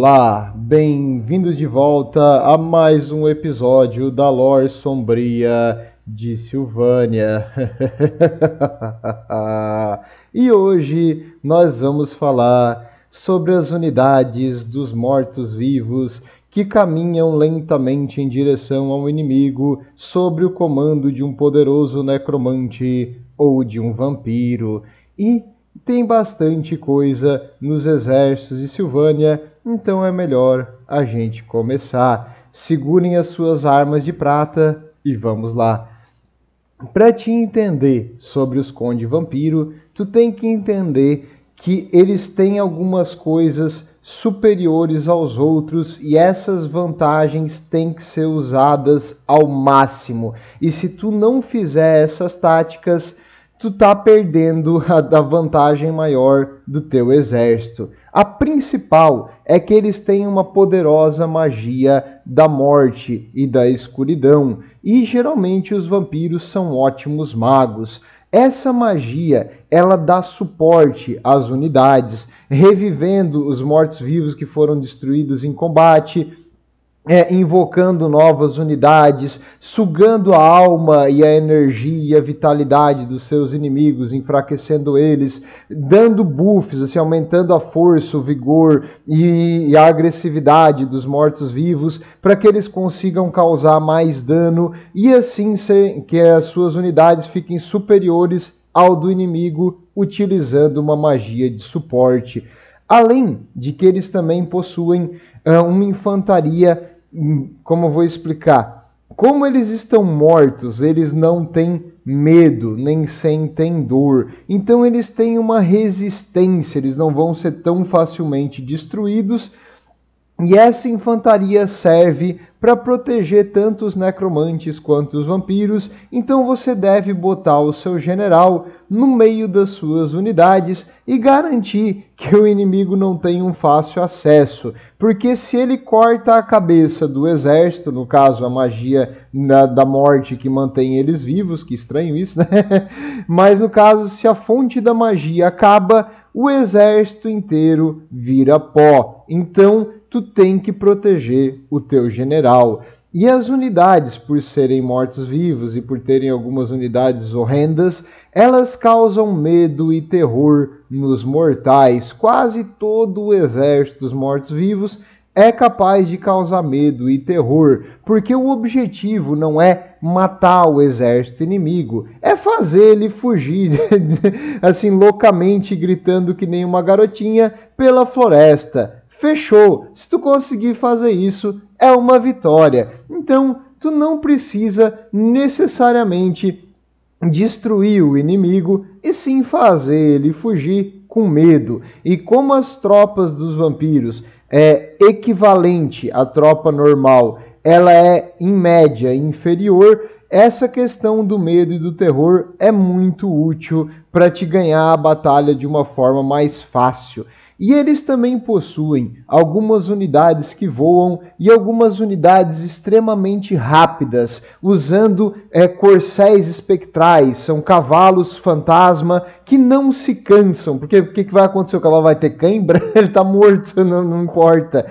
Olá, bem-vindos de volta a mais um episódio da Lore Sombria de Silvânia. e hoje nós vamos falar sobre as unidades dos mortos-vivos que caminham lentamente em direção ao inimigo sob o comando de um poderoso necromante ou de um vampiro. E tem bastante coisa nos exércitos de Silvânia então é melhor a gente começar. Segurem as suas armas de prata e vamos lá. Para te entender sobre os Conde Vampiro, tu tem que entender que eles têm algumas coisas superiores aos outros e essas vantagens têm que ser usadas ao máximo. E se tu não fizer essas táticas, tu tá perdendo a, a vantagem maior do teu exército. A principal é que eles têm uma poderosa magia da morte e da escuridão, e geralmente os vampiros são ótimos magos. Essa magia, ela dá suporte às unidades, revivendo os mortos-vivos que foram destruídos em combate, é, invocando novas unidades, sugando a alma e a energia e a vitalidade dos seus inimigos, enfraquecendo eles, dando buffs, assim, aumentando a força, o vigor e, a agressividade dos mortos-vivos, para que eles consigam causar mais dano e assim ser, que as suas unidades fiquem superiores ao do inimigo, utilizando uma magia de suporte. Além de que eles também possuem uh, uma infantaria Hum, como eu vou explicar? Como eles estão mortos, eles não têm medo, nem sentem dor. Então eles têm uma resistência, eles não vão ser tão facilmente destruídos. E essa infantaria serve para proteger tanto os necromantes quanto os vampiros, então você deve botar o seu general no meio das suas unidades e garantir que o inimigo não tenha um fácil acesso, porque se ele corta a cabeça do exército, no caso a magia da, da morte que mantém eles vivos, que estranho isso, né? Mas no caso, se a fonte da magia acaba, o exército inteiro vira pó. Então tu tem que proteger o teu general. E as unidades, por serem mortos-vivos e por terem algumas unidades horrendas, elas causam medo e terror nos mortais. Quase todo o exército dos mortos-vivos é capaz de causar medo e terror, porque o objetivo não é matar o exército inimigo, é fazer ele fugir, assim, loucamente gritando que nem uma garotinha pela floresta fechou. Se tu conseguir fazer isso, é uma vitória. Então, tu não precisa necessariamente destruir o inimigo e sim fazer ele fugir com medo. E como as tropas dos vampiros é equivalente à tropa normal, ela é em média inferior, essa questão do medo e do terror é muito útil para te ganhar a batalha de uma forma mais fácil. E eles também possuem algumas unidades que voam e algumas unidades extremamente rápidas, usando é, corcéis espectrais, são cavalos fantasma que não se cansam, porque o que, que vai acontecer? O cavalo vai ter cãibra? Ele está morto, não, não importa.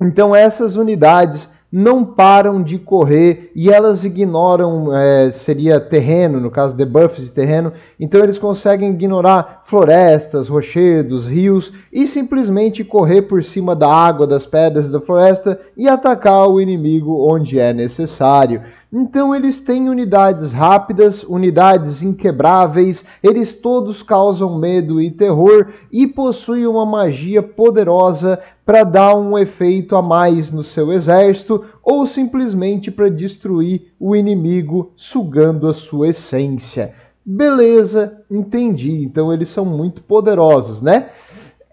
Então essas unidades não param de correr e elas ignoram, é, seria terreno, no caso debuffs de terreno, então eles conseguem ignorar florestas, rochedos, rios e simplesmente correr por cima da água, das pedras da floresta e atacar o inimigo onde é necessário. Então eles têm unidades rápidas, unidades inquebráveis, eles todos causam medo e terror e possuem uma magia poderosa para dar um efeito a mais no seu exército ou simplesmente para destruir o inimigo sugando a sua essência. Beleza, entendi. Então eles são muito poderosos, né?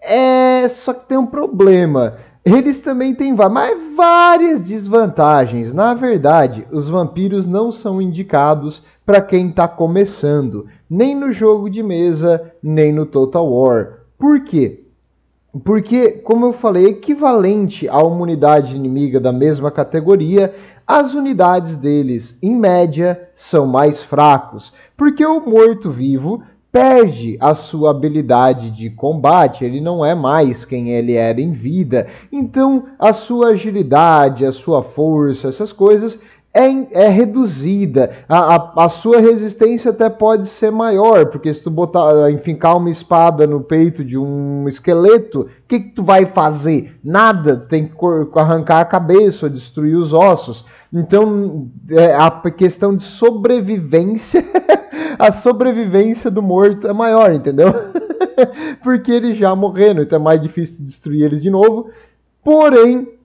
É, só que tem um problema eles também têm mas várias desvantagens. Na verdade, os vampiros não são indicados para quem está começando, nem no jogo de mesa, nem no Total War. Por quê? Porque, como eu falei, equivalente a uma unidade inimiga da mesma categoria, as unidades deles, em média, são mais fracos, porque o morto-vivo perde a sua habilidade de combate, ele não é mais quem ele era em vida. Então, a sua agilidade, a sua força, essas coisas é, é reduzida. A, a, a, sua resistência até pode ser maior, porque se tu botar, enfincar uma espada no peito de um esqueleto, o que, que tu vai fazer? Nada, tem que arrancar a cabeça, destruir os ossos. Então, é, a questão de sobrevivência, a sobrevivência do morto é maior, entendeu? porque eles já morreram, então é mais difícil destruir eles de novo. Porém,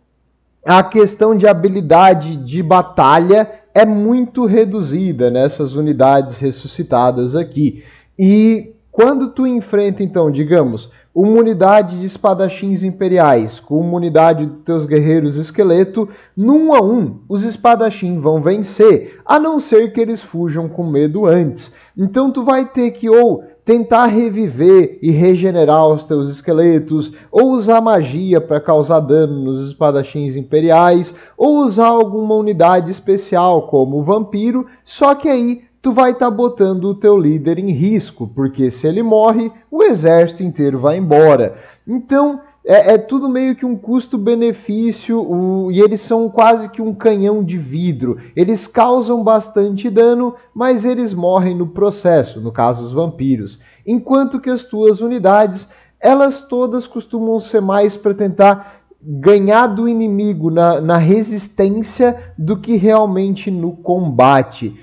a questão de habilidade de batalha é muito reduzida nessas unidades ressuscitadas aqui. E quando tu enfrenta, então, digamos, uma unidade de espadachins imperiais com uma unidade dos teus guerreiros esqueleto, num a um, os espadachins vão vencer, a não ser que eles fujam com medo antes. Então tu vai ter que ou tentar reviver e regenerar os teus esqueletos, ou usar magia para causar dano nos espadachins imperiais, ou usar alguma unidade especial como o vampiro, só que aí tu vai estar tá botando o teu líder em risco, porque se ele morre, o exército inteiro vai embora. Então, é, é, tudo meio que um custo-benefício e eles são quase que um canhão de vidro. Eles causam bastante dano, mas eles morrem no processo, no caso os vampiros. Enquanto que as tuas unidades, elas todas costumam ser mais para tentar ganhar do inimigo na, na resistência do que realmente no combate.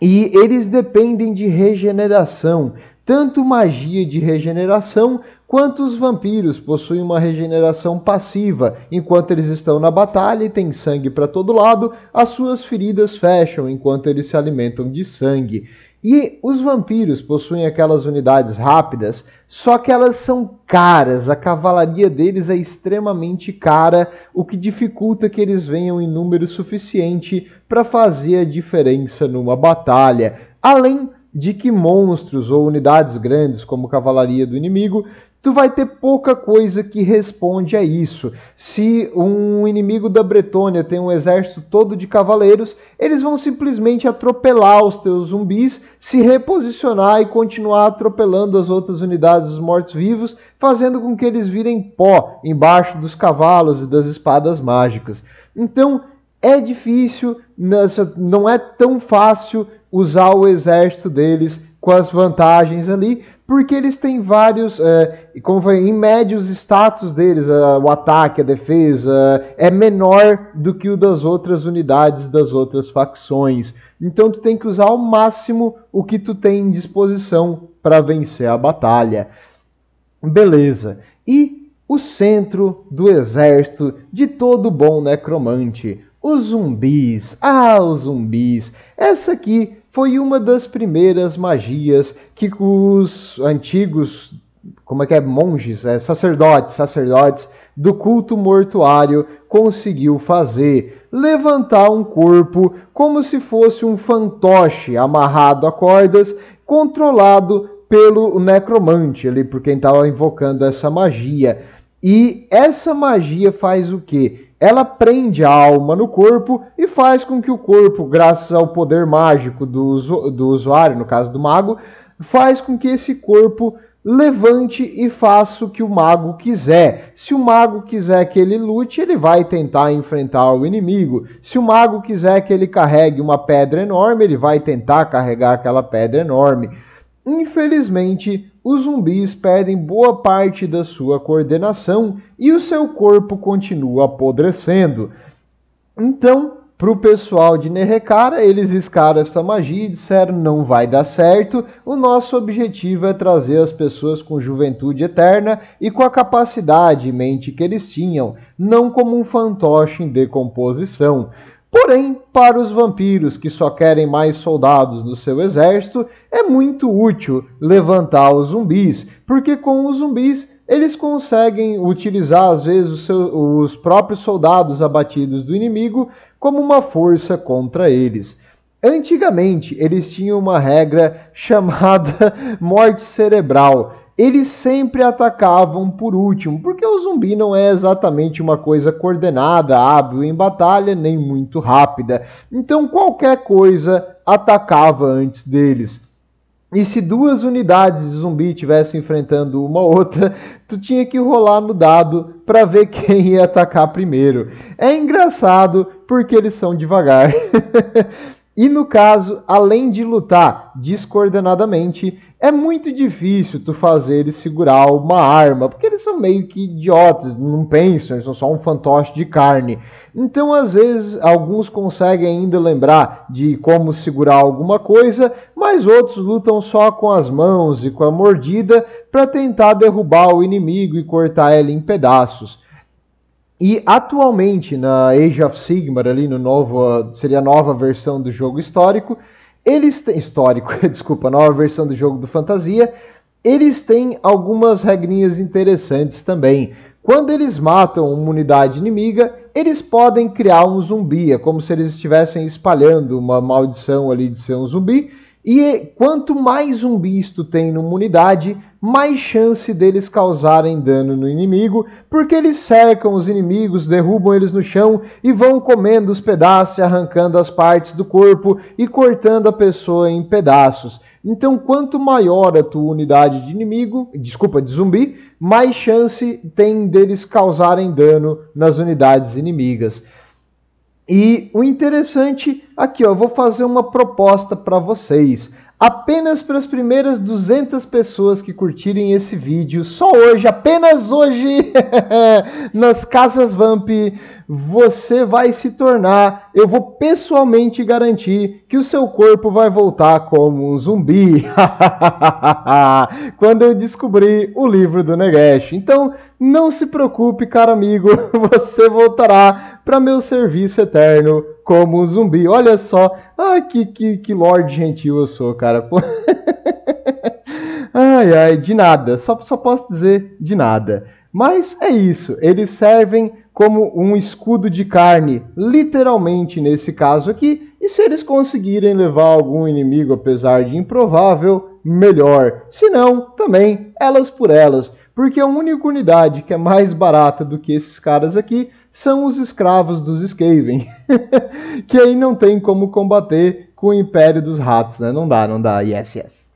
E eles dependem de regeneração, tanto magia de regeneração Quantos vampiros possuem uma regeneração passiva? Enquanto eles estão na batalha e tem sangue para todo lado, as suas feridas fecham enquanto eles se alimentam de sangue. E os vampiros possuem aquelas unidades rápidas, só que elas são caras, a cavalaria deles é extremamente cara, o que dificulta que eles venham em número suficiente para fazer a diferença numa batalha. Além de que monstros ou unidades grandes, como cavalaria do inimigo, tu vai ter pouca coisa que responde a isso. Se um inimigo da Bretônia tem um exército todo de cavaleiros, eles vão simplesmente atropelar os teus zumbis, se reposicionar e continuar atropelando as outras unidades dos mortos-vivos, fazendo com que eles virem pó embaixo dos cavalos e das espadas mágicas. Então, é difícil, não é tão fácil usar o exército deles com as vantagens ali, porque eles têm vários, é, como foi, em média os status deles, é, o ataque, a defesa, é menor do que o das outras unidades, das outras facções. Então tu tem que usar ao máximo o que tu tem em disposição para vencer a batalha. Beleza. E o centro do exército de todo bom necromante, os zumbis. Ah, os zumbis. Essa aqui foi uma das primeiras magias que os antigos, como é que é, monges, é, sacerdotes, sacerdotes do culto mortuário conseguiu fazer, levantar um corpo como se fosse um fantoche amarrado a cordas, controlado pelo necromante ali, por quem estava invocando essa magia. E essa magia faz o quê? ela prende a alma no corpo e faz com que o corpo, graças ao poder mágico do, usu do usuário, no caso do mago, faz com que esse corpo levante e faça o que o mago quiser. Se o mago quiser que ele lute, ele vai tentar enfrentar o inimigo. Se o mago quiser que ele carregue uma pedra enorme, ele vai tentar carregar aquela pedra enorme. Infelizmente, os zumbis perdem boa parte da sua coordenação e o seu corpo continua apodrecendo. Então, para o pessoal de Nerrecara, eles escaram essa magia e disseram não vai dar certo. O nosso objetivo é trazer as pessoas com juventude eterna e com a capacidade e mente que eles tinham, não como um fantoche em decomposição. Porém, para os vampiros que só querem mais soldados no seu exército, é muito útil levantar os zumbis, porque com os zumbis eles conseguem utilizar às vezes os próprios soldados abatidos do inimigo como uma força contra eles. Antigamente eles tinham uma regra chamada morte cerebral, eles sempre atacavam por último, porque o zumbi não é exatamente uma coisa coordenada, hábil em batalha, nem muito rápida. Então qualquer coisa atacava antes deles. E se duas unidades de zumbi estivessem enfrentando uma outra, tu tinha que rolar no dado para ver quem ia atacar primeiro. É engraçado porque eles são devagar. E no caso, além de lutar descoordenadamente, é muito difícil tu fazer eles segurar uma arma, porque eles são meio que idiotas, não pensam, eles são só um fantoche de carne. Então, às vezes, alguns conseguem ainda lembrar de como segurar alguma coisa, mas outros lutam só com as mãos e com a mordida para tentar derrubar o inimigo e cortar ele em pedaços. E atualmente na Age of Sigmar, ali no novo, seria a nova versão do jogo histórico, eles têm histórico, desculpa, nova versão do jogo do fantasia, eles têm algumas regrinhas interessantes também. Quando eles matam uma unidade inimiga, eles podem criar um zumbi, é como se eles estivessem espalhando uma maldição ali de ser um zumbi. E quanto mais zumbis tu tem numa unidade, mais chance deles causarem dano no inimigo, porque eles cercam os inimigos, derrubam eles no chão e vão comendo os pedaços, arrancando as partes do corpo e cortando a pessoa em pedaços. Então, quanto maior a tua unidade de inimigo, desculpa, de zumbi, mais chance tem deles causarem dano nas unidades inimigas. E o interessante aqui, ó, eu vou fazer uma proposta para vocês apenas para as primeiras 200 pessoas que curtirem esse vídeo, só hoje, apenas hoje, nas Casas Vamp, você vai se tornar, eu vou pessoalmente garantir que o seu corpo vai voltar como um zumbi. Quando eu descobri o livro do Negesh. Então, não se preocupe, cara amigo, você voltará para meu serviço eterno como um zumbi. Olha só, ai que, que, que Lord gentil eu sou, cara. ai, ai, de nada, só, só posso dizer de nada. Mas é isso, eles servem como um escudo de carne, literalmente nesse caso aqui, e se eles conseguirem levar algum inimigo, apesar de improvável, melhor. Se não, também elas por elas, porque a única unidade que é mais barata do que esses caras aqui são os escravos dos Skaven, que aí não tem como combater com o Império dos Ratos, né? Não dá, não dá, yes, yes.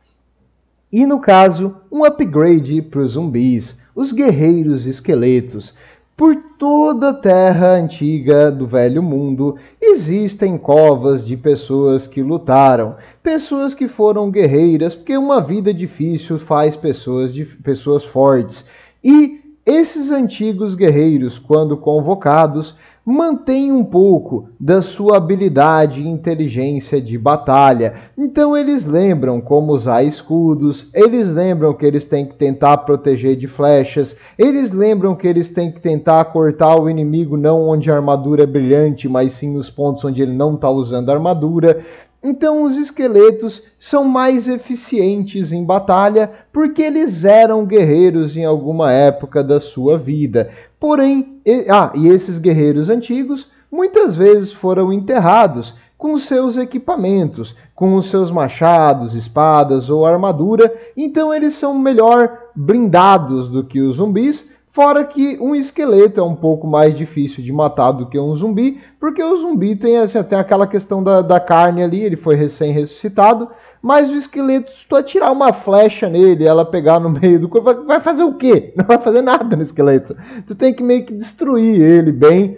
E no caso, um upgrade para os zumbis, os guerreiros esqueletos. Por toda a terra antiga do velho mundo existem covas de pessoas que lutaram, pessoas que foram guerreiras, porque uma vida difícil faz pessoas, pessoas fortes. E esses antigos guerreiros, quando convocados, mantém um pouco da sua habilidade e inteligência de batalha. Então eles lembram como usar escudos, eles lembram que eles têm que tentar proteger de flechas, eles lembram que eles têm que tentar cortar o inimigo não onde a armadura é brilhante, mas sim nos pontos onde ele não está usando armadura. Então os esqueletos são mais eficientes em batalha porque eles eram guerreiros em alguma época da sua vida. Porém, e, ah, e esses guerreiros antigos muitas vezes foram enterrados com seus equipamentos, com os seus machados, espadas ou armadura, então eles são melhor blindados do que os zumbis Fora que um esqueleto é um pouco mais difícil de matar do que um zumbi, porque o zumbi tem, assim, tem aquela questão da, da carne ali, ele foi recém-ressuscitado, mas o esqueleto, se tu atirar uma flecha nele, ela pegar no meio do corpo, vai, fazer o quê? Não vai fazer nada no esqueleto. Tu tem que meio que destruir ele bem,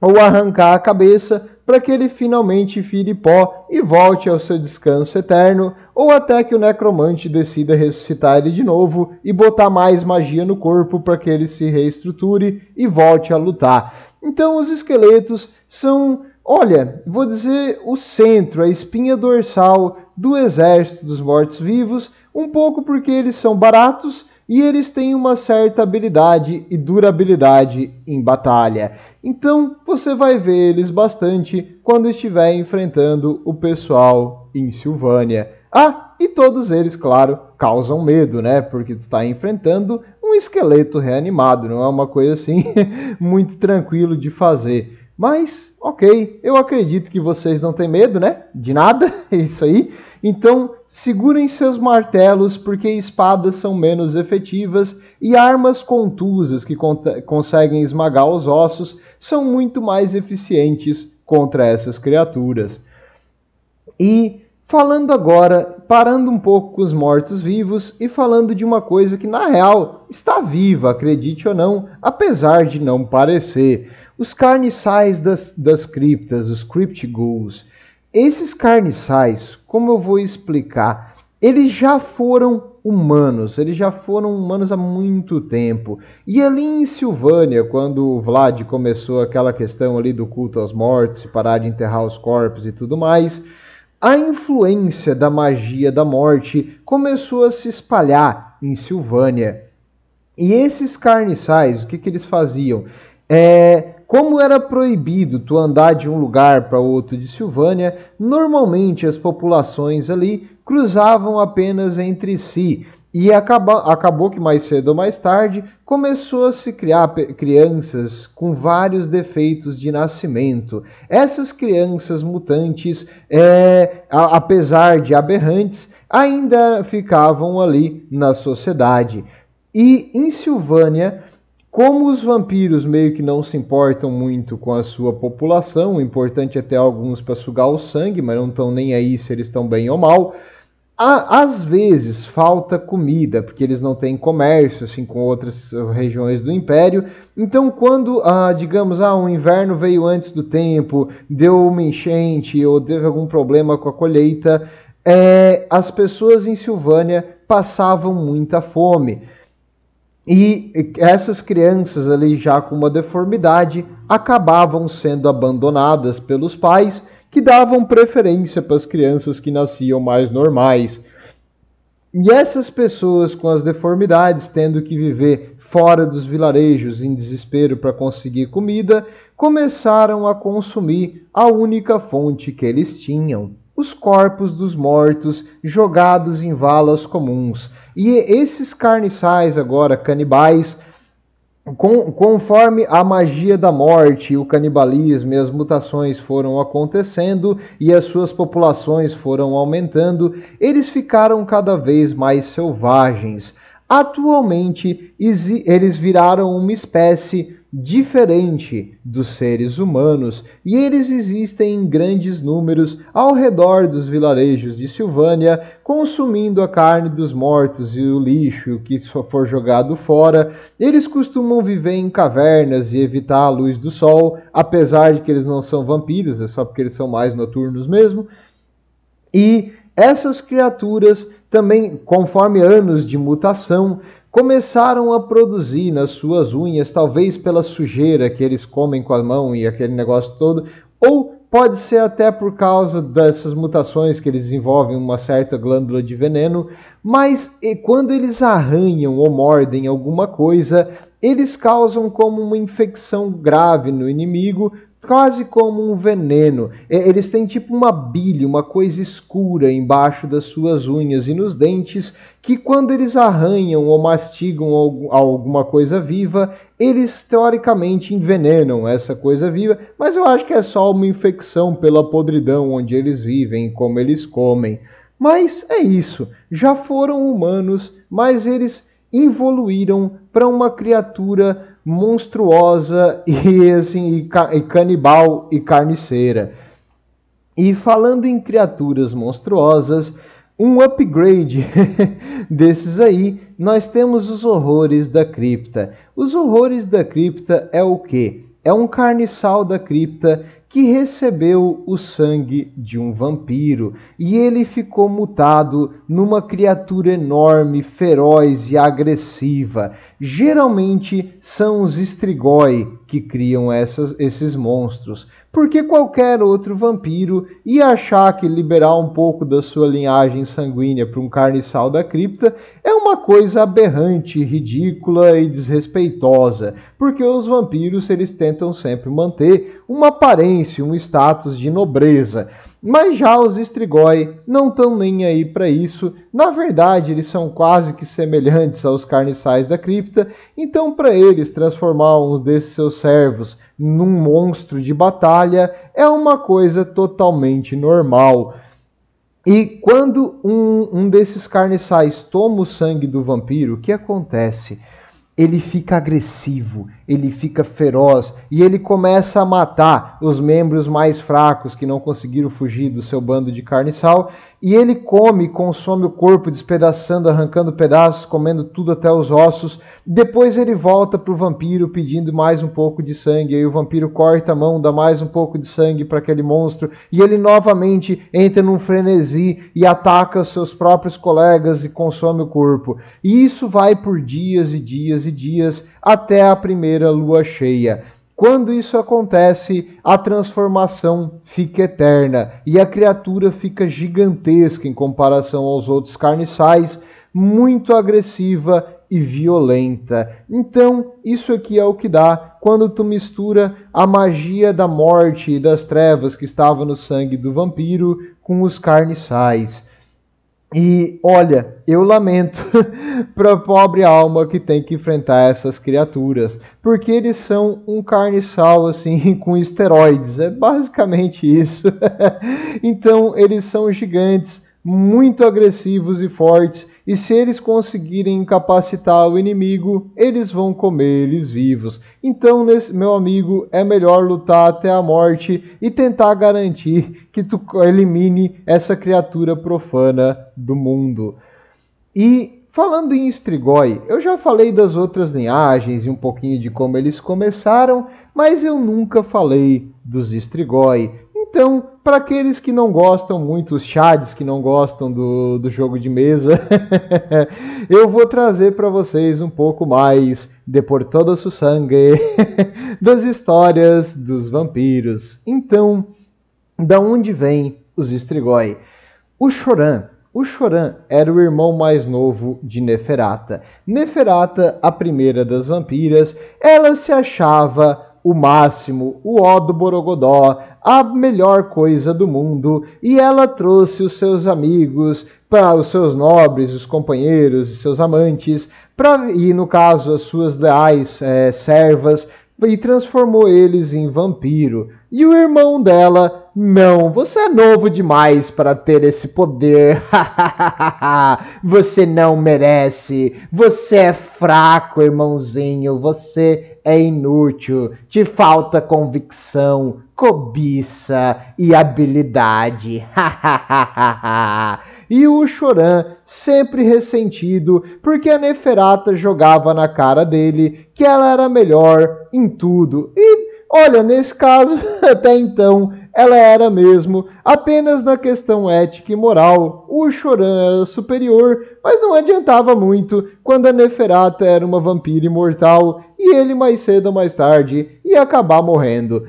ou arrancar a cabeça, para que ele finalmente vire pó e volte ao seu descanso eterno, ou até que o necromante decida ressuscitar ele de novo e botar mais magia no corpo para que ele se reestruture e volte a lutar. Então os esqueletos são, olha, vou dizer o centro, a espinha dorsal do exército dos mortos-vivos, um pouco porque eles são baratos e eles têm uma certa habilidade e durabilidade em batalha. Então você vai ver eles bastante quando estiver enfrentando o pessoal em Silvânia. Ah, e todos eles, claro, causam medo, né? Porque tu está enfrentando um esqueleto reanimado, não é uma coisa assim muito tranquilo de fazer. Mas, ok, eu acredito que vocês não têm medo, né? De nada, é isso aí. Então, segurem seus martelos, porque espadas são menos efetivas e armas contusas que conseguem esmagar os ossos são muito mais eficientes contra essas criaturas. E Falando agora, parando um pouco com os mortos-vivos e falando de uma coisa que na real está viva, acredite ou não, apesar de não parecer. Os carniçais das, das criptas, os crypt ghouls. Esses carniçais, como eu vou explicar, eles já foram humanos, eles já foram humanos há muito tempo. E ali em Silvânia, quando o Vlad começou aquela questão ali do culto aos mortos, parar de enterrar os corpos e tudo mais, a influência da magia da morte começou a se espalhar em Silvânia. E esses carniçais, o que, que eles faziam? É, como era proibido tu andar de um lugar para outro de Silvânia, normalmente as populações ali cruzavam apenas entre si. E acaba, acabou que mais cedo ou mais tarde começou a se criar crianças com vários defeitos de nascimento. Essas crianças mutantes, é, a, apesar de aberrantes, ainda ficavam ali na sociedade. E em Silvânia, como os vampiros meio que não se importam muito com a sua população, o importante é ter alguns para sugar o sangue, mas não estão nem aí se eles estão bem ou mal. Às vezes falta comida, porque eles não têm comércio assim, com outras eh, regiões do império. Então, quando, ah, digamos, ah, o um inverno veio antes do tempo, deu uma enchente ou teve algum problema com a colheita, é, as pessoas em Silvânia passavam muita fome. E essas crianças ali já com uma deformidade acabavam sendo abandonadas pelos pais que davam preferência para as crianças que nasciam mais normais. E essas pessoas com as deformidades tendo que viver fora dos vilarejos em desespero para conseguir comida, começaram a consumir a única fonte que eles tinham, os corpos dos mortos jogados em valas comuns. E esses carniçais, agora canibais, com, conforme a magia da morte, o canibalismo e as mutações foram acontecendo e as suas populações foram aumentando, eles ficaram cada vez mais selvagens. Atualmente, eles viraram uma espécie diferente dos seres humanos e eles existem em grandes números ao redor dos vilarejos de Silvânia, consumindo a carne dos mortos e o lixo que for jogado fora. Eles costumam viver em cavernas e evitar a luz do sol, apesar de que eles não são vampiros, é só porque eles são mais noturnos mesmo. E essas criaturas também, conforme anos de mutação, começaram a produzir nas suas unhas, talvez pela sujeira que eles comem com a mão e aquele negócio todo, ou pode ser até por causa dessas mutações que eles desenvolvem uma certa glândula de veneno, mas quando eles arranham ou mordem alguma coisa, eles causam como uma infecção grave no inimigo, quase como um veneno. Eles têm tipo uma bile, uma coisa escura embaixo das suas unhas e nos dentes, que quando eles arranham ou mastigam alguma coisa viva, eles teoricamente envenenam essa coisa viva, mas eu acho que é só uma infecção pela podridão onde eles vivem, como eles comem. Mas é isso, já foram humanos, mas eles evoluíram para uma criatura monstruosa e assim e, ca e canibal e carniceira. E falando em criaturas monstruosas, um upgrade desses aí, nós temos os horrores da cripta. Os horrores da cripta é o que? É um carniçal da cripta que recebeu o sangue de um vampiro, e ele ficou mutado numa criatura enorme, feroz e agressiva. Geralmente são os estrigoi que criam essas, esses monstros, porque qualquer outro vampiro ia achar que liberar um pouco da sua linhagem sanguínea para um carniçal da cripta é uma coisa aberrante, ridícula e desrespeitosa, porque os vampiros eles tentam sempre manter uma aparência, um status de nobreza. Mas já os Strigoi não estão nem aí para isso. Na verdade, eles são quase que semelhantes aos carniçais da cripta, então para eles transformar um desses seus servos num monstro de batalha é uma coisa totalmente normal. E quando um, um desses carniçais toma o sangue do vampiro, o que acontece? Ele fica agressivo, ele fica feroz e ele começa a matar os membros mais fracos que não conseguiram fugir do seu bando de carne e ele come consome o corpo, despedaçando, arrancando pedaços, comendo tudo até os ossos. Depois ele volta para o vampiro pedindo mais um pouco de sangue, aí o vampiro corta a mão, dá mais um pouco de sangue para aquele monstro, e ele novamente entra num frenesi e ataca os seus próprios colegas e consome o corpo. E isso vai por dias e dias e dias até a primeira a lua cheia. Quando isso acontece, a transformação fica eterna e a criatura fica gigantesca em comparação aos outros carniçais, muito agressiva e violenta. Então, isso aqui é o que dá quando tu mistura a magia da morte e das trevas que estava no sangue do vampiro com os carniçais. E olha, eu lamento para a pobre alma que tem que enfrentar essas criaturas, porque eles são um carniçal assim com esteroides, é basicamente isso. então, eles são gigantes, muito agressivos e fortes e se eles conseguirem incapacitar o inimigo, eles vão comer eles vivos. Então, meu amigo, é melhor lutar até a morte e tentar garantir que tu elimine essa criatura profana do mundo. E falando em Strigoi, eu já falei das outras linhagens e um pouquinho de como eles começaram, mas eu nunca falei dos Strigoi. Então, para aqueles que não gostam muito, os chades que não gostam do, do jogo de mesa, eu vou trazer para vocês um pouco mais de Por Todo Su Sangue, das histórias dos vampiros. Então, da onde vem os Istrigoi? O Choran. O Choran era o irmão mais novo de Neferata. Neferata, a primeira das vampiras, ela se achava o máximo, o ó do Borogodó, a melhor coisa do mundo, e ela trouxe os seus amigos, para os seus nobres, os companheiros e seus amantes, para e no caso as suas leais é, servas, e transformou eles em vampiro. E o irmão dela, não, você é novo demais para ter esse poder. você não merece. Você é fraco, irmãozinho. Você é inútil, te falta convicção, cobiça e habilidade. e o Choran, sempre ressentido, porque a Neferata jogava na cara dele que ela era melhor em tudo. E olha, nesse caso, até então ela era mesmo. Apenas na questão ética e moral, o Choran era superior, mas não adiantava muito quando a Neferata era uma vampira imortal e ele mais cedo ou mais tarde ia acabar morrendo.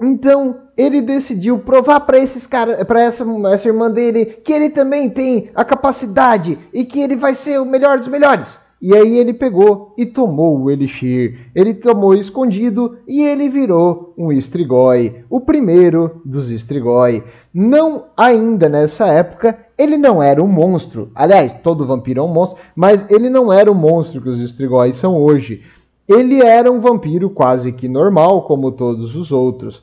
Então, ele decidiu provar para esses caras, para essa, essa irmã dele que ele também tem a capacidade e que ele vai ser o melhor dos melhores. E aí ele pegou e tomou o elixir. Ele tomou escondido e ele virou um estrigói, o primeiro dos estrigói. Não ainda nessa época, ele não era um monstro. Aliás, todo vampiro é um monstro, mas ele não era o monstro que os estrigóis são hoje. Ele era um vampiro quase que normal, como todos os outros.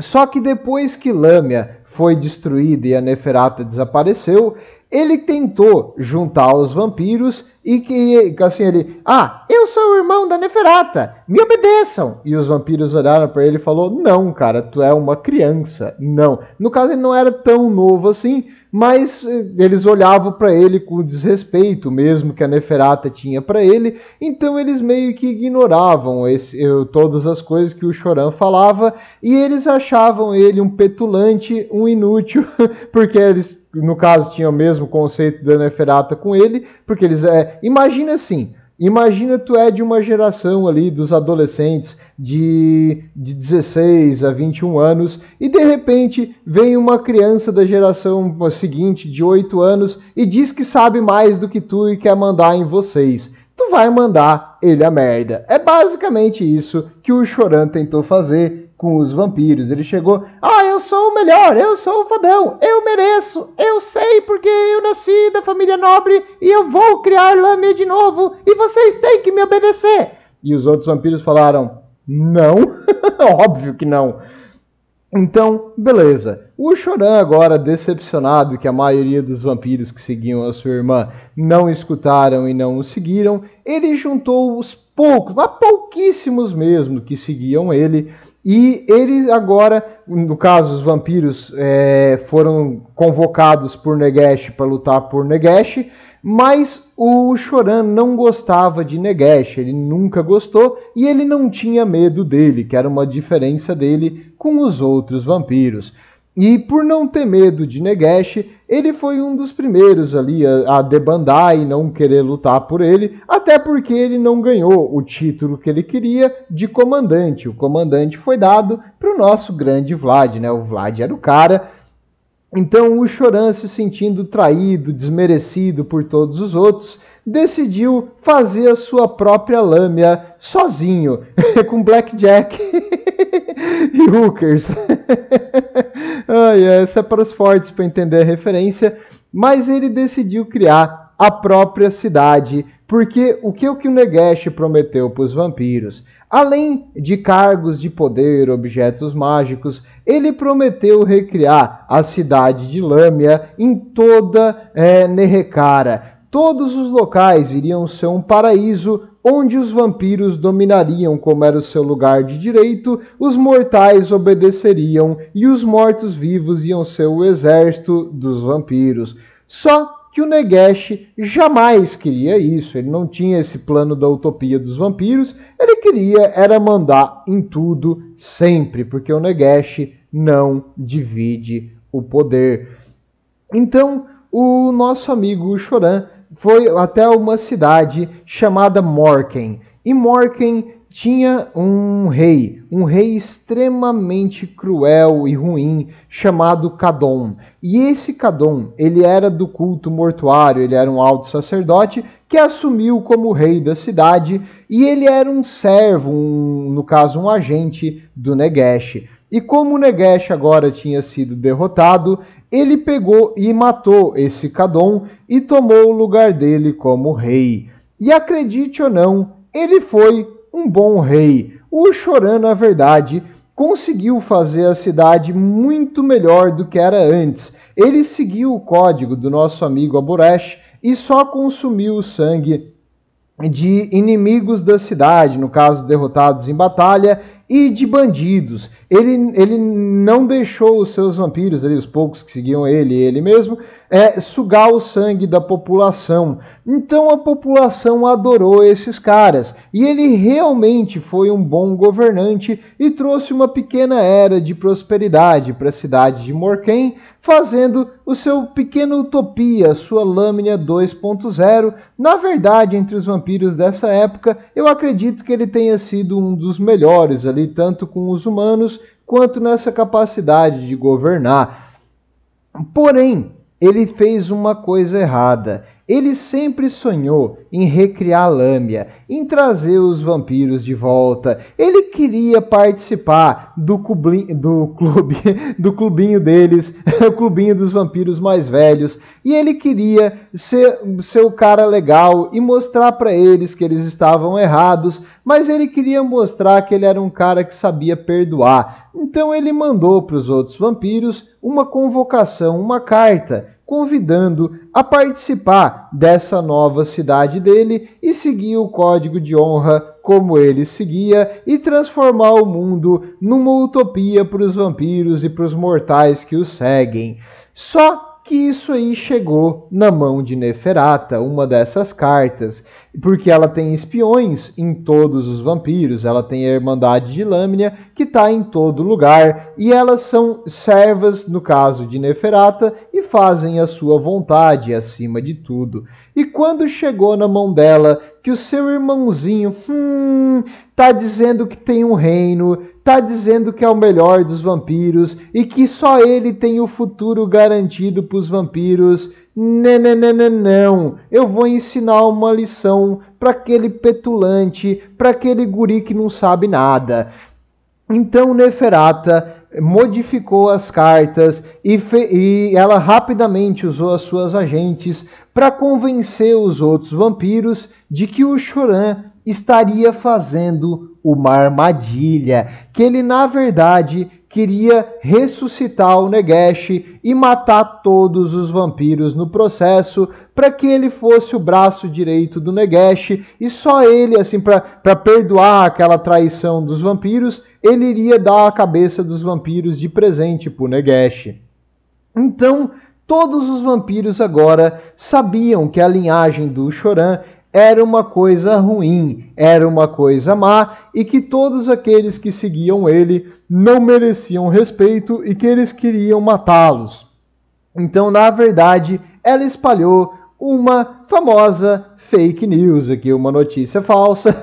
Só que depois que Lâmia foi destruída e a Neferata desapareceu, ele tentou juntar os vampiros e que, assim, ele... Ah, eu sou o irmão da Neferata, me obedeçam! E os vampiros olharam para ele e falou, não, cara, tu é uma criança, não. No caso, ele não era tão novo assim, mas eh, eles olhavam para ele com desrespeito mesmo que a Neferata tinha para ele, então eles meio que ignoravam esse, eu, eh, todas as coisas que o Choran falava e eles achavam ele um petulante, um inútil, porque eles no caso tinha o mesmo conceito da Neferata com ele, porque eles é, imagina assim, imagina tu é de uma geração ali dos adolescentes de, de 16 a 21 anos e de repente vem uma criança da geração seguinte de 8 anos e diz que sabe mais do que tu e quer mandar em vocês. Tu vai mandar ele a merda. É basicamente isso que o Choran tentou fazer com os vampiros. Ele chegou, ah, eu sou o melhor, eu sou o fodão, eu mereço, eu sei porque eu nasci da família nobre e eu vou criar lâmina de novo e vocês têm que me obedecer. E os outros vampiros falaram, não, óbvio que não. Então, beleza. O Choran agora decepcionado que a maioria dos vampiros que seguiam a sua irmã não escutaram e não o seguiram, ele juntou os poucos, mas pouquíssimos mesmo que seguiam ele e ele agora, no caso, os vampiros é, foram convocados por Negesh para lutar por Negesh, mas o Choran não gostava de Negesh, ele nunca gostou e ele não tinha medo dele, que era uma diferença dele com os outros vampiros. E por não ter medo de Negesh, ele foi um dos primeiros ali a, a debandar e não querer lutar por ele, até porque ele não ganhou o título que ele queria de comandante. O comandante foi dado para o nosso grande Vlad, né? O Vlad era o cara. Então o Choran se sentindo traído, desmerecido por todos os outros, decidiu fazer a sua própria lâmina sozinho, com blackjack e hookers. Ai, essa é, é para os fortes para entender a referência, mas ele decidiu criar a própria cidade, porque o que o Kilnegash prometeu para os vampiros? Além de cargos de poder, objetos mágicos, ele prometeu recriar a cidade de Lâmia em toda é, Todos os locais iriam ser um paraíso onde os vampiros dominariam como era o seu lugar de direito, os mortais obedeceriam e os mortos-vivos iam ser o exército dos vampiros. Só que o Negesh jamais queria isso, ele não tinha esse plano da utopia dos vampiros, ele queria era mandar em tudo sempre, porque o Negesh não divide o poder. Então, o nosso amigo Choran foi até uma cidade chamada Morken. E Morken tinha um rei, um rei extremamente cruel e ruim, chamado Cadon. E esse Cadon, ele era do culto mortuário, ele era um alto sacerdote que assumiu como rei da cidade, e ele era um servo, um, no caso um agente do Negesh. E como o Negesh agora tinha sido derrotado, ele pegou e matou esse Cadom e tomou o lugar dele como rei. E acredite ou não, ele foi um bom rei. O Choran, na verdade, conseguiu fazer a cidade muito melhor do que era antes. Ele seguiu o código do nosso amigo Aboresh e só consumiu o sangue de inimigos da cidade, no caso derrotados em batalha, e de bandidos. Ele, ele não deixou os seus vampiros, ali, os poucos que seguiam ele e ele mesmo, é, sugar o sangue da população. Então a população adorou esses caras, e ele realmente foi um bom governante e trouxe uma pequena era de prosperidade para a cidade de Morquém, fazendo o seu pequeno utopia, sua lâmina 2.0. Na verdade, entre os vampiros dessa época, eu acredito que ele tenha sido um dos melhores ali, tanto com os humanos quanto nessa capacidade de governar. Porém, ele fez uma coisa errada ele sempre sonhou em recriar Lâmia, em trazer os vampiros de volta. Ele queria participar do, cubli, do clube, do clubinho deles, o clubinho dos vampiros mais velhos. E ele queria ser, ser o cara legal e mostrar para eles que eles estavam errados, mas ele queria mostrar que ele era um cara que sabia perdoar. Então ele mandou para os outros vampiros uma convocação, uma carta convidando a participar dessa nova cidade dele e seguir o código de honra como ele seguia e transformar o mundo numa utopia para os vampiros e para os mortais que o seguem. Só que isso aí chegou na mão de Neferata, uma dessas cartas, porque ela tem espiões em todos os vampiros, ela tem a Irmandade de Lâmina que está em todo lugar, e elas são servas, no caso de Neferata, e fazem a sua vontade acima de tudo. E quando chegou na mão dela que o seu irmãozinho, hum, tá dizendo que tem um reino, Está dizendo que é o melhor dos vampiros e que só ele tem o futuro garantido para os vampiros. Não, né, não, né, né, não. Eu vou ensinar uma lição para aquele petulante, para aquele guri que não sabe nada. Então Neferata modificou as cartas e, e ela rapidamente usou as suas agentes para convencer os outros vampiros de que o Choran estaria fazendo uma armadilha, que ele na verdade queria ressuscitar o Negesh e matar todos os vampiros no processo, para que ele fosse o braço direito do Negesh e só ele, assim, para perdoar aquela traição dos vampiros, ele iria dar a cabeça dos vampiros de presente para o Negesh. Então, todos os vampiros agora sabiam que a linhagem do Choran era uma coisa ruim, era uma coisa má e que todos aqueles que seguiam ele não mereciam respeito e que eles queriam matá-los. Então, na verdade, ela espalhou uma famosa fake news aqui, uma notícia falsa,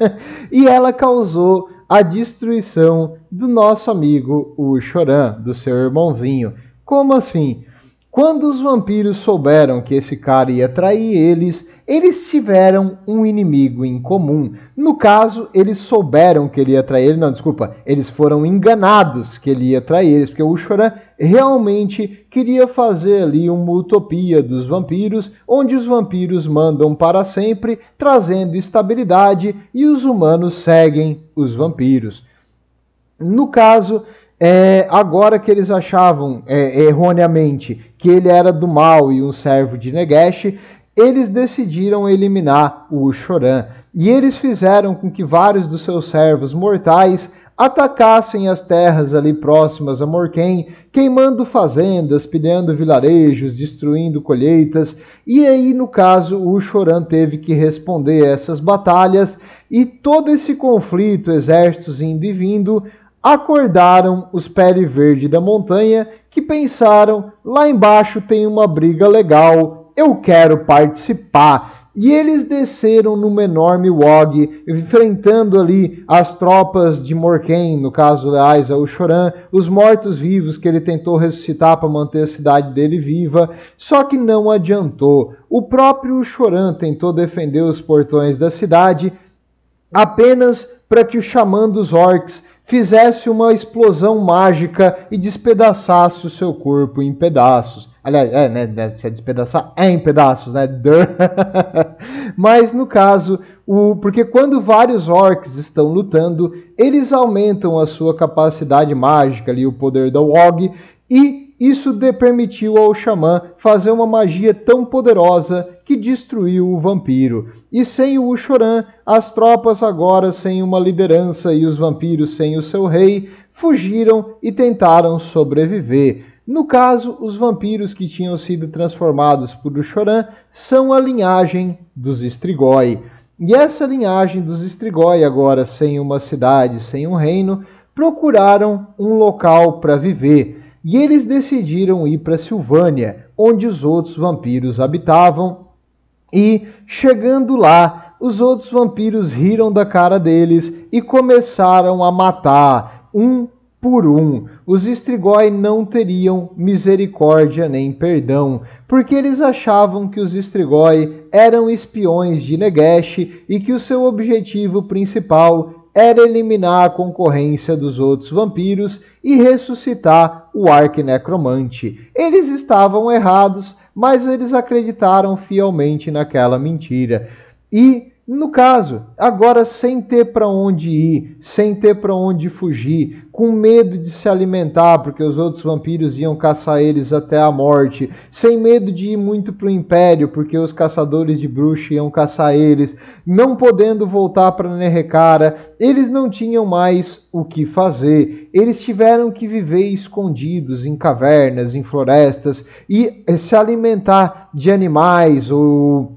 e ela causou a destruição do nosso amigo o Choran, do seu irmãozinho. Como assim? Quando os vampiros souberam que esse cara ia trair eles, eles tiveram um inimigo em comum. No caso, eles souberam que ele ia trair eles. não, desculpa, eles foram enganados que ele ia trair eles, porque o Ushura realmente queria fazer ali uma utopia dos vampiros, onde os vampiros mandam para sempre, trazendo estabilidade, e os humanos seguem os vampiros. No caso, é, agora que eles achavam é, erroneamente que ele era do mal e um servo de Negesh, eles decidiram eliminar o Choran. E eles fizeram com que vários dos seus servos mortais atacassem as terras ali próximas a Morquem, queimando fazendas, pilhando vilarejos, destruindo colheitas. E aí, no caso, o Choran teve que responder a essas batalhas e todo esse conflito, exércitos indo e vindo, Acordaram os pele verde da montanha que pensaram: lá embaixo tem uma briga legal, eu quero participar. E eles desceram numa enorme wog, enfrentando ali as tropas de Morquen, no caso Aiza, o Choran, os mortos-vivos que ele tentou ressuscitar para manter a cidade dele viva, só que não adiantou. O próprio Choran tentou defender os portões da cidade apenas para que o xamã dos orcs fizesse uma explosão mágica e despedaçasse o seu corpo em pedaços. Aliás, é, né, né se é despedaçar, é em pedaços, né? Mas no caso, o, porque quando vários orcs estão lutando, eles aumentam a sua capacidade mágica ali, o poder da Og, e isso permitiu ao xamã fazer uma magia tão poderosa que destruiu o vampiro. E sem o Uchoran, as tropas agora sem uma liderança e os vampiros sem o seu rei fugiram e tentaram sobreviver. No caso, os vampiros que tinham sido transformados por Uchoran são a linhagem dos Strigoi. E essa linhagem dos Strigoi, agora sem uma cidade, sem um reino, procuraram um local para viver. E eles decidiram ir para Silvânia, onde os outros vampiros habitavam e, chegando lá, os outros vampiros riram da cara deles e começaram a matar, um por um. Os Strigoi não teriam misericórdia nem perdão, porque eles achavam que os Strigoi eram espiões de Negesh e que o seu objetivo principal era eliminar a concorrência dos outros vampiros e ressuscitar o Arquinecromante. Eles estavam errados mas eles acreditaram fielmente naquela mentira. E no caso, agora sem ter para onde ir, sem ter para onde fugir, com medo de se alimentar, porque os outros vampiros iam caçar eles até a morte, sem medo de ir muito para o império, porque os caçadores de bruxa iam caçar eles, não podendo voltar para Nerrecara, eles não tinham mais o que fazer. Eles tiveram que viver escondidos em cavernas, em florestas e se alimentar de animais ou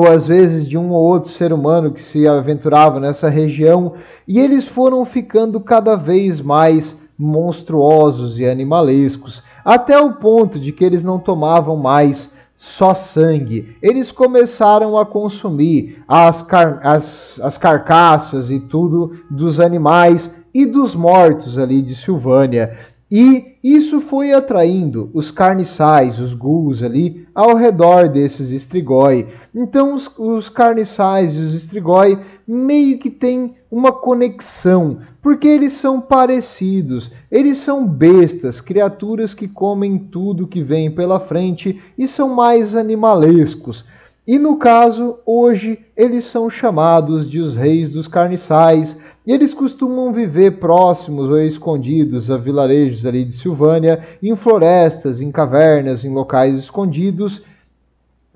ou às vezes de um ou outro ser humano que se aventurava nessa região, e eles foram ficando cada vez mais monstruosos e animalescos, até o ponto de que eles não tomavam mais só sangue. Eles começaram a consumir as, car as, as carcaças e tudo dos animais e dos mortos ali de Silvânia. E isso foi atraindo os carniçais, os gus ali, ao redor desses estrigoi. Então os, os carniçais e os estrigoi meio que têm uma conexão, porque eles são parecidos, eles são bestas, criaturas que comem tudo que vem pela frente e são mais animalescos. E no caso, hoje, eles são chamados de os reis dos carniçais, e eles costumam viver próximos ou escondidos a vilarejos ali de Silvânia, em florestas, em cavernas, em locais escondidos.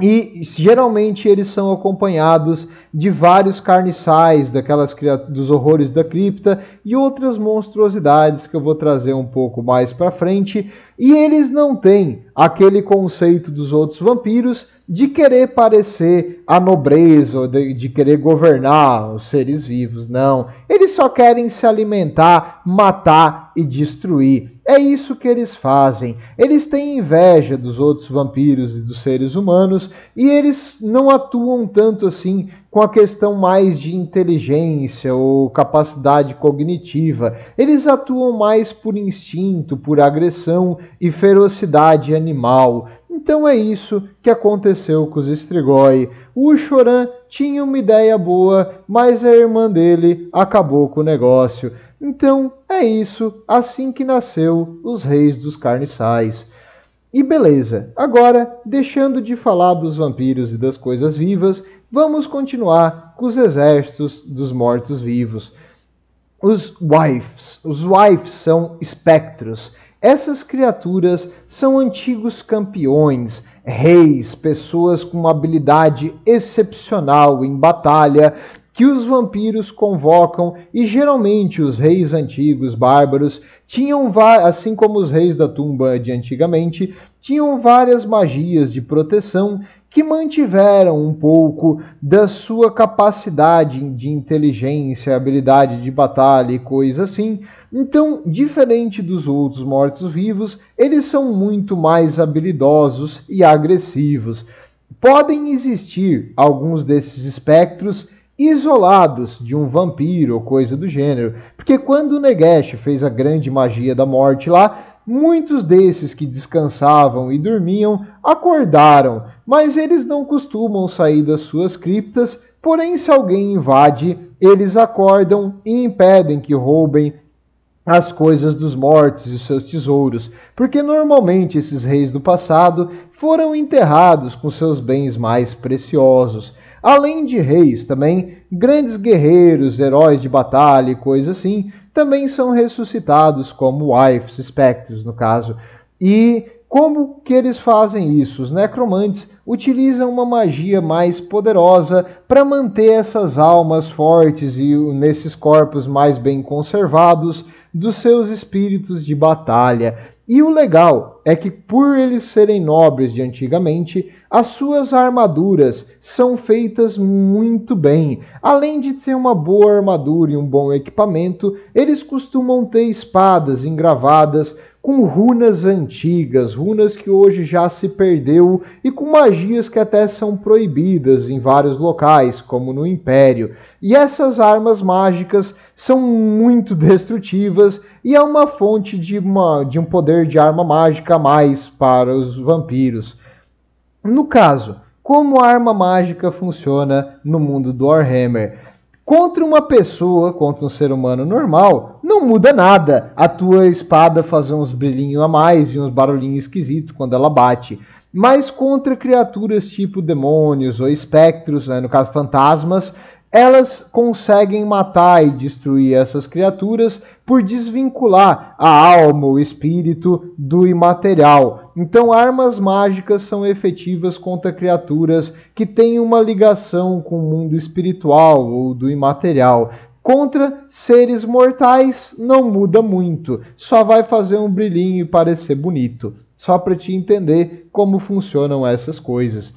E geralmente eles são acompanhados de vários carniçais, daquelas dos horrores da cripta e outras monstruosidades que eu vou trazer um pouco mais para frente. E eles não têm aquele conceito dos outros vampiros, de querer parecer a nobreza, de, de querer governar os seres vivos. Não. Eles só querem se alimentar, matar e destruir. É isso que eles fazem. Eles têm inveja dos outros vampiros e dos seres humanos e eles não atuam tanto assim com a questão mais de inteligência ou capacidade cognitiva. Eles atuam mais por instinto, por agressão e ferocidade animal. Então é isso que aconteceu com os Strigoi. O Choran tinha uma ideia boa, mas a irmã dele acabou com o negócio. Então é isso, assim que nasceu os Reis dos Carniçais. E beleza, agora, deixando de falar dos vampiros e das coisas vivas, vamos continuar com os exércitos dos mortos-vivos. Os Wives. Os Wives são espectros essas criaturas são antigos campeões, reis, pessoas com uma habilidade excepcional em batalha, que os vampiros convocam e geralmente os reis antigos bárbaros tinham assim como os reis da tumba de antigamente tinham várias magias de proteção que mantiveram um pouco da sua capacidade de inteligência, habilidade de batalha e coisa assim. Então, diferente dos outros mortos-vivos, eles são muito mais habilidosos e agressivos. Podem existir alguns desses espectros isolados de um vampiro ou coisa do gênero, porque quando o Negesh fez a grande magia da morte lá, muitos desses que descansavam e dormiam acordaram mas eles não costumam sair das suas criptas, porém, se alguém invade, eles acordam e impedem que roubem as coisas dos mortos e seus tesouros, porque normalmente esses reis do passado foram enterrados com seus bens mais preciosos. Além de reis, também grandes guerreiros, heróis de batalha e coisas assim, também são ressuscitados como Wives, Spectres no caso, e como que eles fazem isso? Os necromantes utilizam uma magia mais poderosa para manter essas almas fortes e uh, nesses corpos mais bem conservados dos seus espíritos de batalha. E o legal é que, por eles serem nobres de antigamente, as suas armaduras são feitas muito bem. Além de ter uma boa armadura e um bom equipamento, eles costumam ter espadas engravadas com runas antigas, runas que hoje já se perdeu e com magias que até são proibidas em vários locais, como no Império. E essas armas mágicas são muito destrutivas e é uma fonte de, uma, de um poder de arma mágica a mais para os vampiros. No caso, como a arma mágica funciona no mundo do Warhammer? Contra uma pessoa, contra um ser humano normal, não muda nada a tua espada fazer uns brilhinhos a mais e uns barulhinhos esquisitos quando ela bate. Mas contra criaturas tipo demônios ou espectros, né, no caso fantasmas, elas conseguem matar e destruir essas criaturas por desvincular a alma, o espírito do imaterial. Então, armas mágicas são efetivas contra criaturas que têm uma ligação com o mundo espiritual ou do imaterial. Contra seres mortais não muda muito, só vai fazer um brilhinho e parecer bonito, só para te entender como funcionam essas coisas.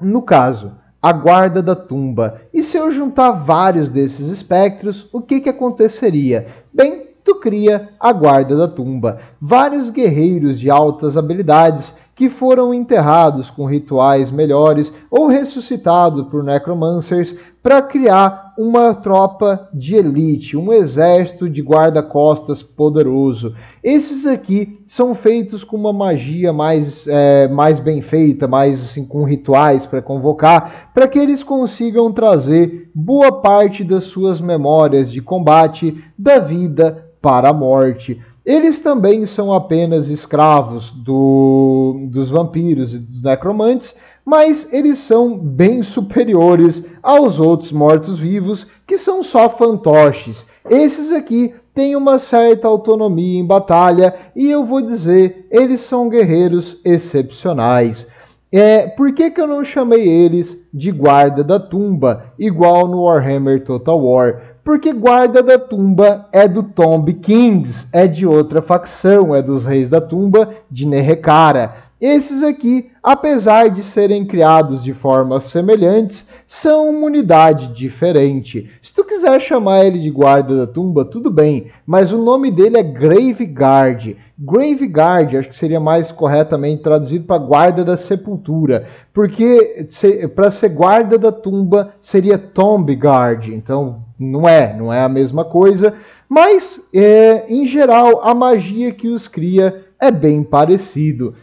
No caso, a guarda da tumba. E se eu juntar vários desses espectros, o que, que aconteceria? Bem, tu cria a guarda da tumba. Vários guerreiros de altas habilidades que foram enterrados com rituais melhores ou ressuscitados por necromancers para criar uma tropa de elite, um exército de guarda-costas poderoso. Esses aqui são feitos com uma magia mais, é, mais bem feita, mais assim, com rituais para convocar, para que eles consigam trazer boa parte das suas memórias de combate da vida para a morte. Eles também são apenas escravos do, dos vampiros e dos necromantes, mas eles são bem superiores aos outros mortos-vivos, que são só fantoches. Esses aqui têm uma certa autonomia em batalha, e eu vou dizer, eles são guerreiros excepcionais. É, por que, que eu não chamei eles de guarda da tumba, igual no Warhammer Total War? porque guarda da tumba é do Tomb Kings, é de outra facção, é dos reis da tumba de Nerecara. Esses aqui, apesar de serem criados de formas semelhantes, são uma unidade diferente. Se tu quiser chamar ele de guarda da tumba, tudo bem, mas o nome dele é Grave Guard. Grave Guard, acho que seria mais corretamente traduzido para guarda da sepultura, porque para ser guarda da tumba seria Tomb Guard. Então, não é, não é a mesma coisa, mas é, em geral a magia que os cria é bem parecido.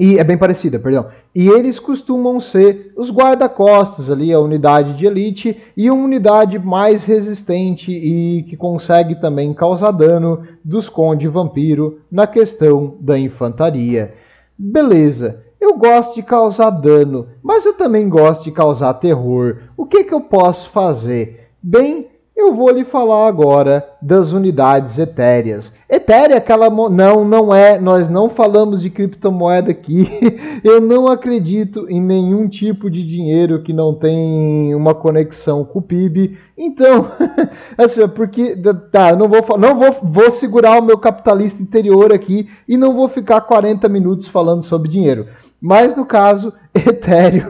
E é bem parecida, perdão. E eles costumam ser os guarda-costas ali, a unidade de elite e uma unidade mais resistente e que consegue também causar dano dos conde vampiro na questão da infantaria. Beleza. Eu gosto de causar dano, mas eu também gosto de causar terror. O que que eu posso fazer? Bem, eu vou lhe falar agora das unidades etéreas. Etéria, é aquela mo... não, não é, nós não falamos de criptomoeda aqui. Eu não acredito em nenhum tipo de dinheiro que não tem uma conexão com o PIB. Então, assim, porque tá, não vou não vou vou segurar o meu capitalista interior aqui e não vou ficar 40 minutos falando sobre dinheiro. Mas no caso, etéreo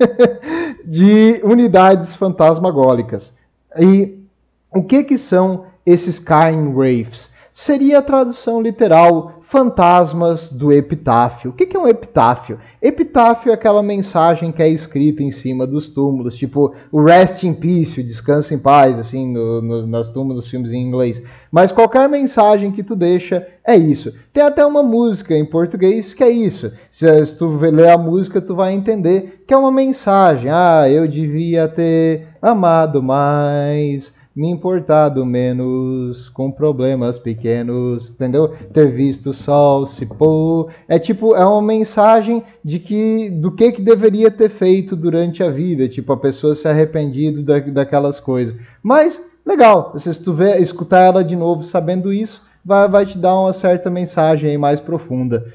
de unidades fantasmagólicas. E o que, que são esses Kain Wraiths? seria a tradução literal Fantasmas do Epitáfio. O que é um epitáfio? Epitáfio é aquela mensagem que é escrita em cima dos túmulos, tipo o Rest in Peace, o Descanso em Paz, assim, no, no, nas túmulos, dos filmes em inglês. Mas qualquer mensagem que tu deixa é isso. Tem até uma música em português que é isso. Se, se tu ler a música, tu vai entender que é uma mensagem. Ah, eu devia ter amado mais me importado menos com problemas pequenos, entendeu? Ter visto o sol se pôr. É tipo, é uma mensagem de que do que que deveria ter feito durante a vida, tipo a pessoa se arrependido da, daquelas coisas. Mas legal, se tu vê, escutar ela de novo sabendo isso, vai, vai te dar uma certa mensagem aí mais profunda.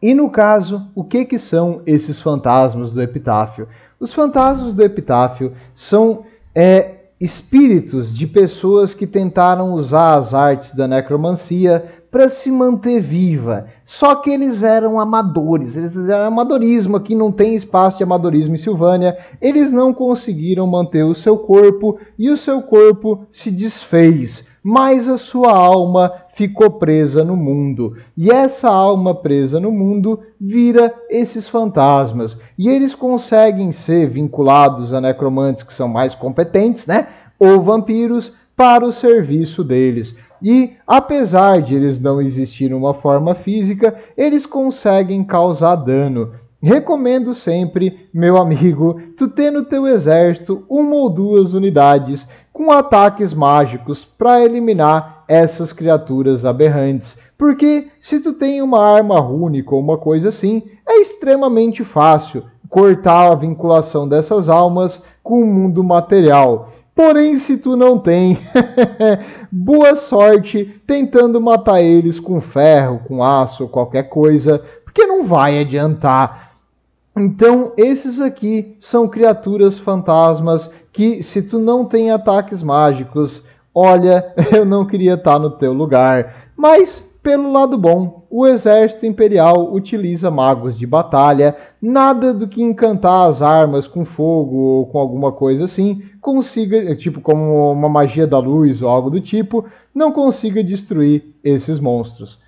E no caso, o que que são esses fantasmas do epitáfio? Os fantasmas do epitáfio são é, espíritos de pessoas que tentaram usar as artes da necromancia para se manter viva. Só que eles eram amadores, eles eram amadorismo, aqui não tem espaço de amadorismo em Silvânia. Eles não conseguiram manter o seu corpo e o seu corpo se desfez mas a sua alma ficou presa no mundo. E essa alma presa no mundo vira esses fantasmas. E eles conseguem ser vinculados a necromantes que são mais competentes, né? Ou vampiros para o serviço deles. E apesar de eles não existirem uma forma física, eles conseguem causar dano. Recomendo sempre, meu amigo, tu ter no teu exército uma ou duas unidades com ataques mágicos para eliminar essas criaturas aberrantes, porque se tu tem uma arma única ou uma coisa assim, é extremamente fácil cortar a vinculação dessas almas com o mundo material. Porém, se tu não tem, boa sorte tentando matar eles com ferro, com aço, qualquer coisa, porque não vai adiantar. Então, esses aqui são criaturas fantasmas que, se tu não tem ataques mágicos, olha, eu não queria estar no teu lugar. Mas, pelo lado bom, o exército imperial utiliza magos de batalha, nada do que encantar as armas com fogo ou com alguma coisa assim, consiga, tipo como uma magia da luz ou algo do tipo, não consiga destruir esses monstros.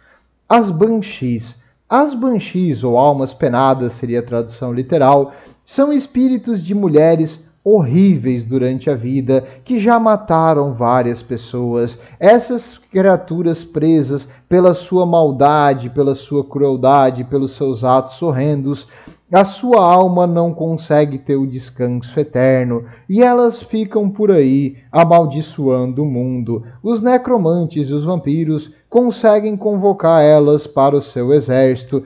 As Banshees as banshees ou almas penadas seria a tradução literal, são espíritos de mulheres horríveis durante a vida, que já mataram várias pessoas. Essas criaturas presas pela sua maldade, pela sua crueldade, pelos seus atos horrendos, a sua alma não consegue ter o descanso eterno e elas ficam por aí amaldiçoando o mundo. Os necromantes e os vampiros conseguem convocar elas para o seu exército.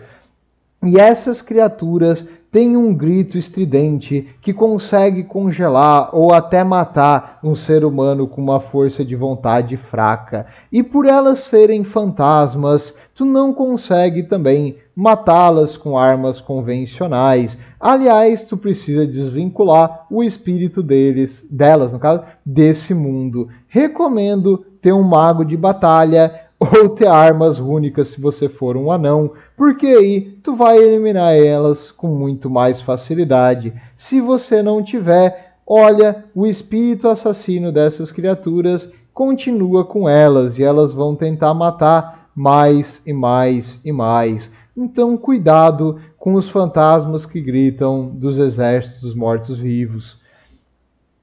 E essas criaturas têm um grito estridente que consegue congelar ou até matar um ser humano com uma força de vontade fraca. E por elas serem fantasmas, tu não consegue também matá-las com armas convencionais. Aliás, tu precisa desvincular o espírito deles, delas, no caso, desse mundo. Recomendo ter um mago de batalha ou ter armas únicas se você for um anão, porque aí tu vai eliminar elas com muito mais facilidade. Se você não tiver, olha, o espírito assassino dessas criaturas continua com elas e elas vão tentar matar mais e mais e mais. Então, cuidado com os fantasmas que gritam dos exércitos dos mortos-vivos.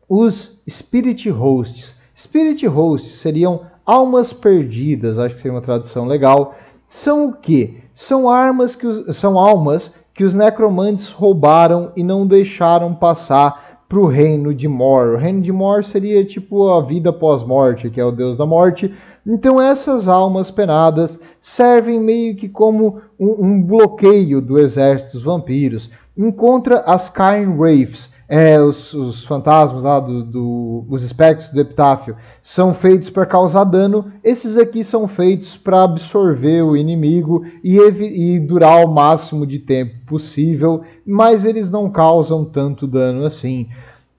Os Spirit Hosts. Spirit Hosts seriam Almas perdidas, acho que seria uma tradução legal. São o quê? São armas que os, são almas que os necromantes roubaram e não deixaram passar para o reino de Mor. O reino de Mor seria tipo a vida pós-morte, que é o deus da morte. Então essas almas penadas servem meio que como um, um bloqueio do exército dos vampiros. Encontra as Karn Wraiths, é, os, os, fantasmas lá, do, do, os espectros do epitáfio, são feitos para causar dano, esses aqui são feitos para absorver o inimigo e, e, durar o máximo de tempo possível, mas eles não causam tanto dano assim.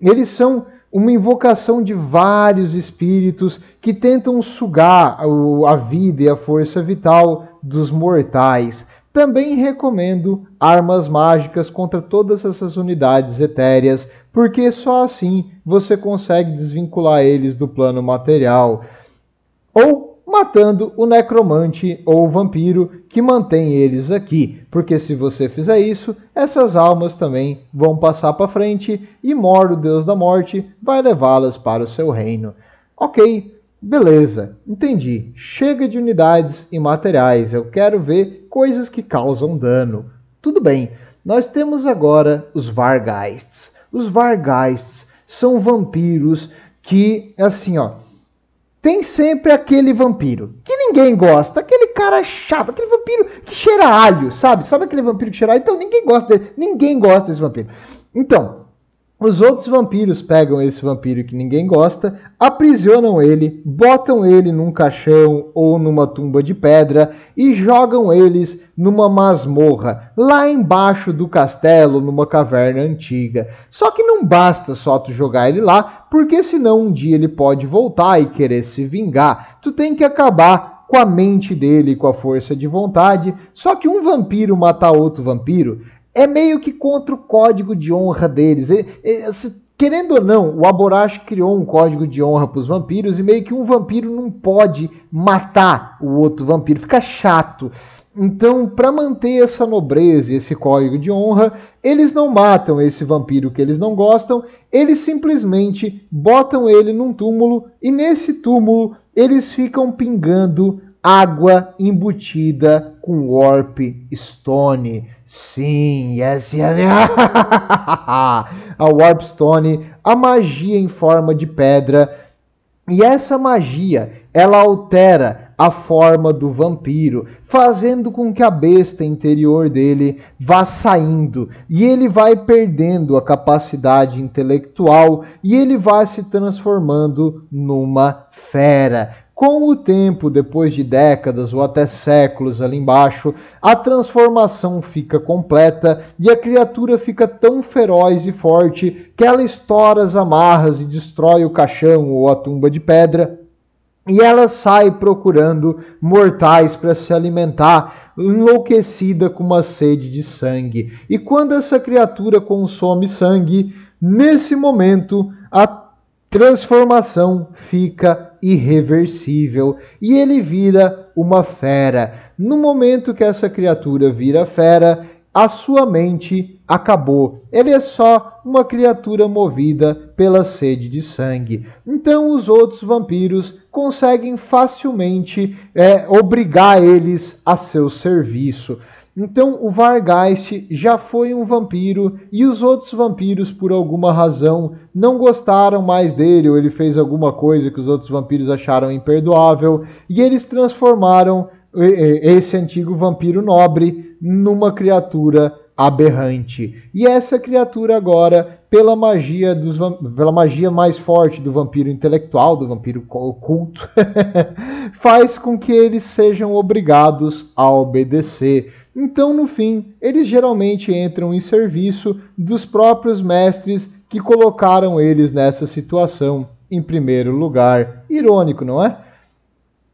Eles são uma invocação de vários espíritos que tentam sugar o, a vida e a força vital dos mortais. Também recomendo armas mágicas contra todas essas unidades etéreas, porque só assim você consegue desvincular eles do plano material. Ou matando o necromante ou o vampiro que mantém eles aqui, porque se você fizer isso, essas almas também vão passar para frente e Moro, o deus da morte, vai levá-las para o seu reino. Ok, beleza, entendi. Chega de unidades e materiais, eu quero ver coisas que causam dano. Tudo bem, nós temos agora os Vargeists. Os Vargeists são vampiros que, assim, ó, tem sempre aquele vampiro que ninguém gosta, aquele cara chato, aquele vampiro que cheira alho, sabe? Sabe aquele vampiro que cheira alho? Então ninguém gosta dele, ninguém gosta desse vampiro. Então, os outros vampiros pegam esse vampiro que ninguém gosta, aprisionam ele, botam ele num caixão ou numa tumba de pedra e jogam eles numa masmorra, lá embaixo do castelo, numa caverna antiga. Só que não basta só tu jogar ele lá, porque senão um dia ele pode voltar e querer se vingar. Tu tem que acabar com a mente dele, com a força de vontade. Só que um vampiro matar outro vampiro é meio que contra o código de honra deles. se, assim, querendo ou não, o Aborash criou um código de honra para os vampiros e meio que um vampiro não pode matar o outro vampiro, fica chato. Então, para manter essa nobreza e esse código de honra, eles não matam esse vampiro que eles não gostam, eles simplesmente botam ele num túmulo e nesse túmulo eles ficam pingando água embutida com warp stone. Sim, yes, yes. a Warpstone, a magia em forma de pedra. E essa magia, ela altera a forma do vampiro, fazendo com que a besta interior dele vá saindo e ele vai perdendo a capacidade intelectual e ele vai se transformando numa fera com o tempo, depois de décadas ou até séculos ali embaixo, a transformação fica completa e a criatura fica tão feroz e forte que ela estoura as amarras e destrói o caixão ou a tumba de pedra. E ela sai procurando mortais para se alimentar, enlouquecida com uma sede de sangue. E quando essa criatura consome sangue, nesse momento a transformação fica irreversível e ele vira uma fera. No momento que essa criatura vira fera, a sua mente acabou. Ele é só uma criatura movida pela sede de sangue. Então os outros vampiros conseguem facilmente é, obrigar eles a seu serviço. Então o Vargeist já foi um vampiro e os outros vampiros, por alguma razão, não gostaram mais dele, ou ele fez alguma coisa que os outros vampiros acharam imperdoável, e eles transformaram eh, eh, esse antigo vampiro nobre numa criatura aberrante. E essa criatura agora, pela magia dos pela magia mais forte do vampiro intelectual, do vampiro oculto, faz com que eles sejam obrigados a obedecer. Então, no fim, eles geralmente entram em serviço dos próprios mestres que colocaram eles nessa situação em primeiro lugar. Irônico, não é?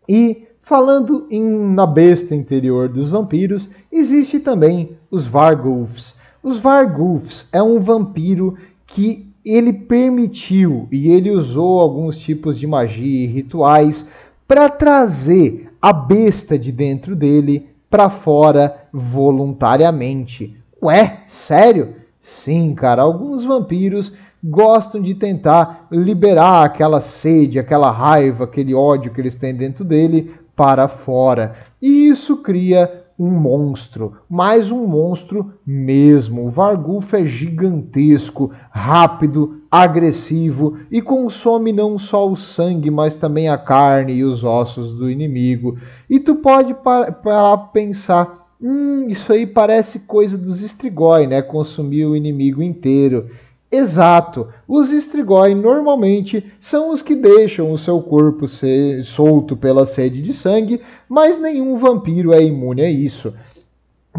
E falando em, na besta interior dos vampiros, existe também os Vargulfs. Os Vargulfs é um vampiro que ele permitiu e ele usou alguns tipos de magia e rituais para trazer a besta de dentro dele para fora voluntariamente. Ué, sério? Sim, cara, alguns vampiros gostam de tentar liberar aquela sede, aquela raiva, aquele ódio que eles têm dentro dele para fora. E isso cria um monstro, mais um monstro mesmo. O Vargulf é gigantesco, rápido, agressivo e consome não só o sangue, mas também a carne e os ossos do inimigo. E tu pode parar para pensar, hum, isso aí parece coisa dos estrigói, né? Consumir o inimigo inteiro. Exato. Os estrigói normalmente são os que deixam o seu corpo ser solto pela sede de sangue, mas nenhum vampiro é imune a isso.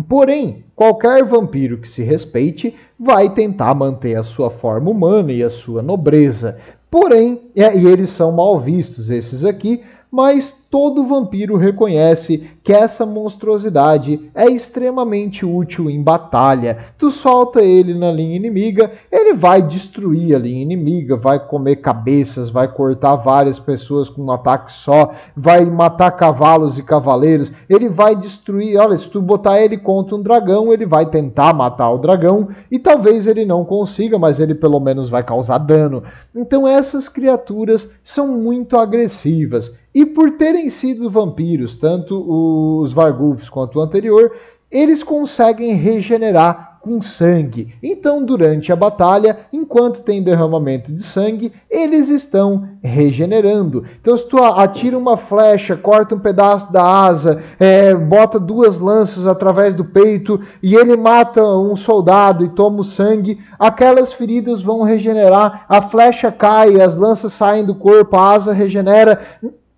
Porém, qualquer vampiro que se respeite vai tentar manter a sua forma humana e a sua nobreza. Porém, é, e eles são mal vistos, esses aqui, mas todo vampiro reconhece que essa monstruosidade é extremamente útil em batalha. Tu solta ele na linha inimiga, ele vai destruir a linha inimiga, vai comer cabeças, vai cortar várias pessoas com um ataque só, vai matar cavalos e cavaleiros, ele vai destruir. Olha, se tu botar ele contra um dragão, ele vai tentar matar o dragão e talvez ele não consiga, mas ele pelo menos vai causar dano. Então essas criaturas são muito agressivas e por terem sido vampiros, tanto os Vargulfs quanto o anterior, eles conseguem regenerar com sangue. Então, durante a batalha, enquanto tem derramamento de sangue, eles estão regenerando. Então, se tu atira uma flecha, corta um pedaço da asa, é, bota duas lanças através do peito e ele mata um soldado e toma o sangue, aquelas feridas vão regenerar, a flecha cai, as lanças saem do corpo, a asa regenera.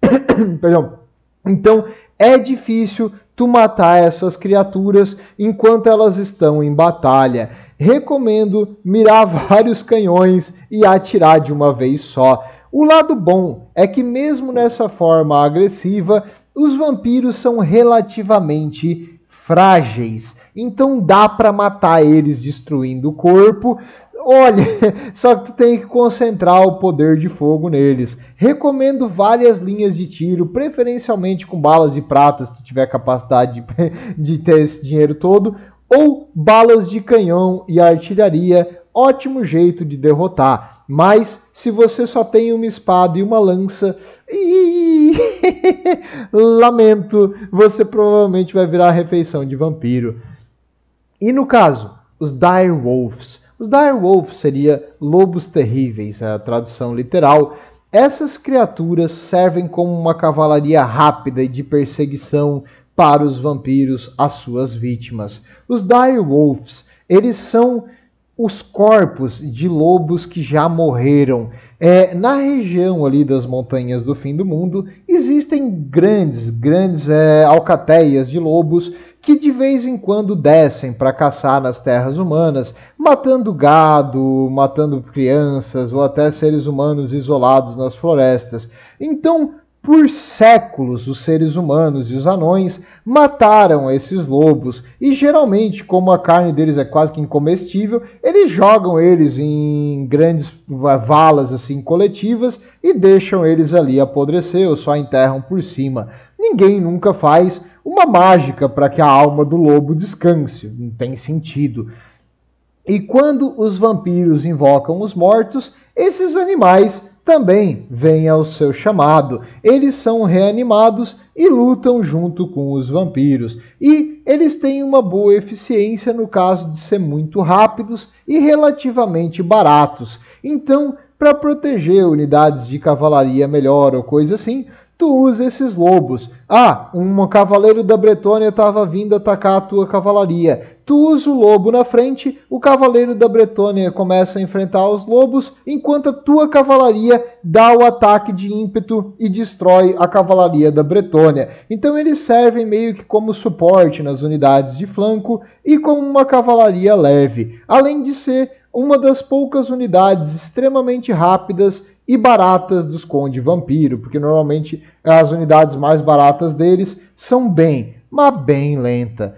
Perdão. Então, é difícil tu matar essas criaturas enquanto elas estão em batalha. Recomendo mirar vários canhões e atirar de uma vez só. O lado bom é que, mesmo nessa forma agressiva, os vampiros são relativamente frágeis. Então dá para matar eles destruindo o corpo, Olha, só que tu tem que concentrar o poder de fogo neles. Recomendo várias linhas de tiro, preferencialmente com balas de prata, se tu tiver capacidade de, de ter esse dinheiro todo, ou balas de canhão e artilharia, ótimo jeito de derrotar. Mas se você só tem uma espada e uma lança, lamento, você provavelmente vai virar refeição de vampiro. E no caso, os Dire Wolves os direwolves seria lobos terríveis, a tradução literal. Essas criaturas servem como uma cavalaria rápida e de perseguição para os vampiros, as suas vítimas. Os direwolves, eles são os corpos de lobos que já morreram. É, na região ali das montanhas do fim do mundo, existem grandes, grandes é, alcateias de lobos que de vez em quando descem para caçar nas terras humanas, matando gado, matando crianças ou até seres humanos isolados nas florestas. Então, por séculos, os seres humanos e os anões mataram esses lobos e geralmente, como a carne deles é quase que incomestível, eles jogam eles em grandes valas assim coletivas e deixam eles ali apodrecer ou só enterram por cima. Ninguém nunca faz uma mágica para que a alma do lobo descanse. Não tem sentido. E quando os vampiros invocam os mortos, esses animais também vêm ao seu chamado. Eles são reanimados e lutam junto com os vampiros. E eles têm uma boa eficiência no caso de ser muito rápidos e relativamente baratos. Então, para proteger unidades de cavalaria melhor ou coisa assim, tu usa esses lobos. Ah, um cavaleiro da Bretônia estava vindo atacar a tua cavalaria. Tu usa o lobo na frente, o cavaleiro da Bretônia começa a enfrentar os lobos, enquanto a tua cavalaria dá o ataque de ímpeto e destrói a cavalaria da Bretônia. Então eles servem meio que como suporte nas unidades de flanco e como uma cavalaria leve, além de ser uma das poucas unidades extremamente rápidas e baratas dos Conde Vampiro, porque normalmente as unidades mais baratas deles são bem, mas bem lenta.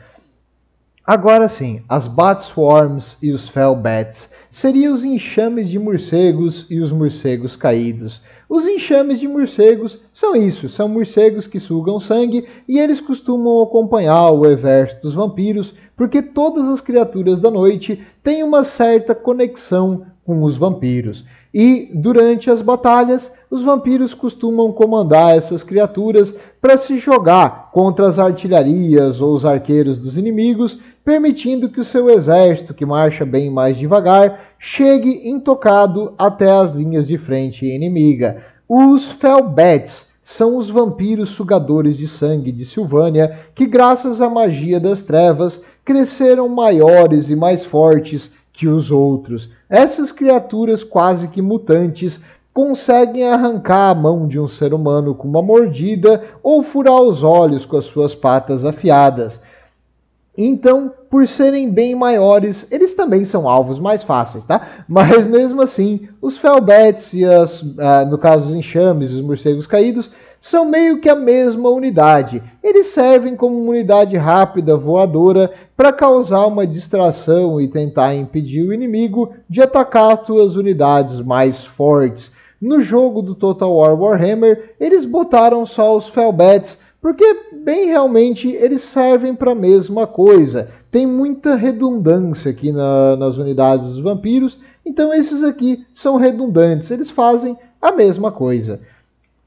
Agora sim, as Batswarms e os felbats seriam os enxames de morcegos e os morcegos caídos. Os enxames de morcegos são isso, são morcegos que sugam sangue e eles costumam acompanhar o exército dos vampiros, porque todas as criaturas da noite têm uma certa conexão com os vampiros. E durante as batalhas, os vampiros costumam comandar essas criaturas para se jogar contra as artilharias ou os arqueiros dos inimigos, permitindo que o seu exército, que marcha bem mais devagar, chegue intocado até as linhas de frente inimiga. Os Felbets são os vampiros sugadores de sangue de Silvânia, que graças à magia das trevas cresceram maiores e mais fortes que os outros. Essas criaturas quase que mutantes conseguem arrancar a mão de um ser humano com uma mordida ou furar os olhos com as suas patas afiadas. Então, por serem bem maiores, eles também são alvos mais fáceis, tá? Mas mesmo assim, os felbets e as, ah, no caso os enxames, os morcegos caídos, são meio que a mesma unidade. Eles servem como uma unidade rápida voadora para causar uma distração e tentar impedir o inimigo de atacar suas unidades mais fortes. No jogo do Total War Warhammer, eles botaram só os Felbats, porque bem realmente eles servem para a mesma coisa. Tem muita redundância aqui na, nas unidades dos vampiros, então esses aqui são redundantes, eles fazem a mesma coisa.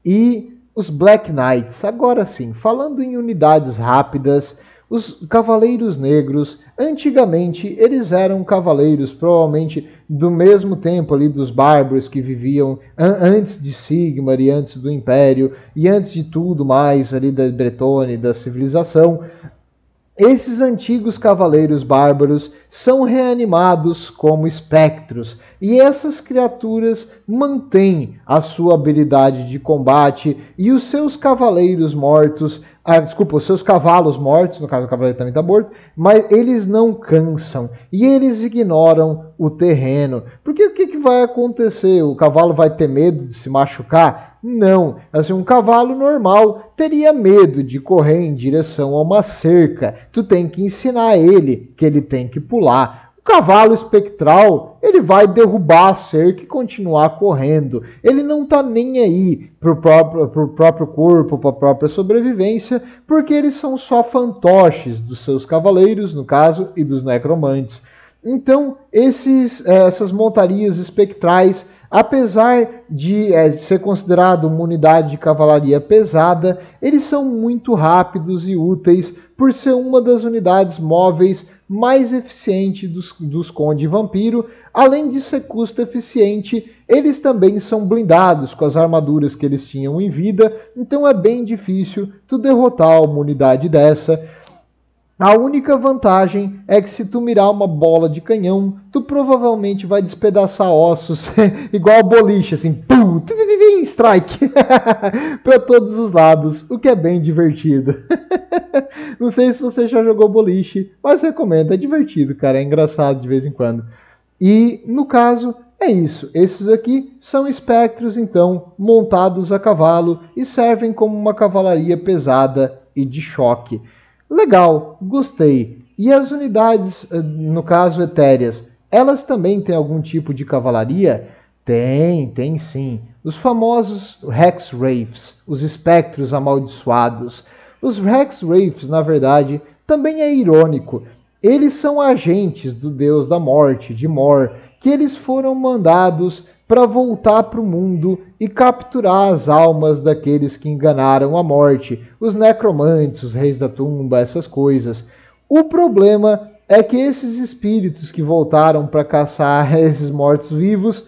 E os Black Knights, agora sim, falando em unidades rápidas, os Cavaleiros Negros, antigamente eles eram cavaleiros, provavelmente do mesmo tempo ali dos bárbaros que viviam an antes de Sigmar e antes do Império e antes de tudo mais ali da Bretônia e da civilização. Esses antigos cavaleiros bárbaros são reanimados como espectros, e essas criaturas mantêm a sua habilidade de combate e os seus cavaleiros mortos, ah, desculpa, os seus cavalos mortos, no caso o cavaleiro também está morto, mas eles não cansam e eles ignoram o terreno. Porque o que, que vai acontecer? O cavalo vai ter medo de se machucar? Não, assim, um cavalo normal teria medo de correr em direção a uma cerca. Tu tem que ensinar ele que ele tem que pular. O cavalo espectral, ele vai derrubar a cerca e continuar correndo. Ele não tá nem aí pro próprio, pro próprio corpo, pra própria sobrevivência, porque eles são só fantoches dos seus cavaleiros, no caso, e dos necromantes. Então, esses, eh, essas montarias espectrais Apesar de é, ser considerado uma unidade de cavalaria pesada, eles são muito rápidos e úteis por ser uma das unidades móveis mais eficientes dos, dos Conde Vampiro. Além de ser custo eficiente, eles também são blindados com as armaduras que eles tinham em vida, então é bem difícil tu derrotar uma unidade dessa. A única vantagem é que se tu mirar uma bola de canhão, tu provavelmente vai despedaçar ossos, igual boliche, assim, pum, tiririri, strike, para todos os lados, o que é bem divertido. Não sei se você já jogou boliche, mas recomendo, é divertido, cara, é engraçado de vez em quando. E no caso, é isso. Esses aqui são espectros, então, montados a cavalo e servem como uma cavalaria pesada e de choque legal, gostei. E as unidades, eh, no caso etéreas, elas também têm algum tipo de cavalaria? Tem, tem sim. Os famosos Rex Wraiths, os espectros amaldiçoados. Os Rex Wraiths, na verdade, também é irônico. Eles são agentes do deus da morte, de Mor, que eles foram mandados para voltar para o mundo e capturar as almas daqueles que enganaram a morte, os necromantes, os reis da tumba, essas coisas. O problema é que esses espíritos que voltaram para caçar esses mortos-vivos,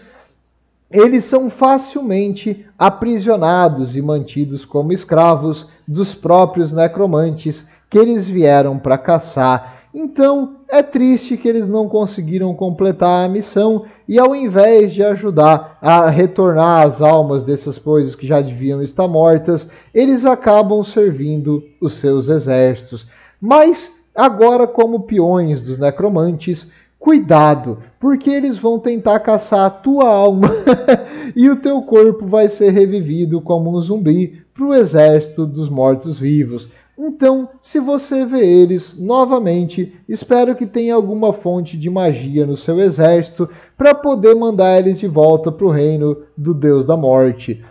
eles são facilmente aprisionados e mantidos como escravos dos próprios necromantes que eles vieram para caçar. Então, é triste que eles não conseguiram completar a missão e ao invés de ajudar a retornar as almas dessas coisas que já deviam estar mortas, eles acabam servindo os seus exércitos. Mas agora, como peões dos necromantes, cuidado, porque eles vão tentar caçar a tua alma e o teu corpo vai ser revivido como um zumbi para o exército dos mortos-vivos. Então, se você vê eles novamente, espero que tenha alguma fonte de magia no seu exército para poder mandar eles de volta para o reino do Deus da Morte.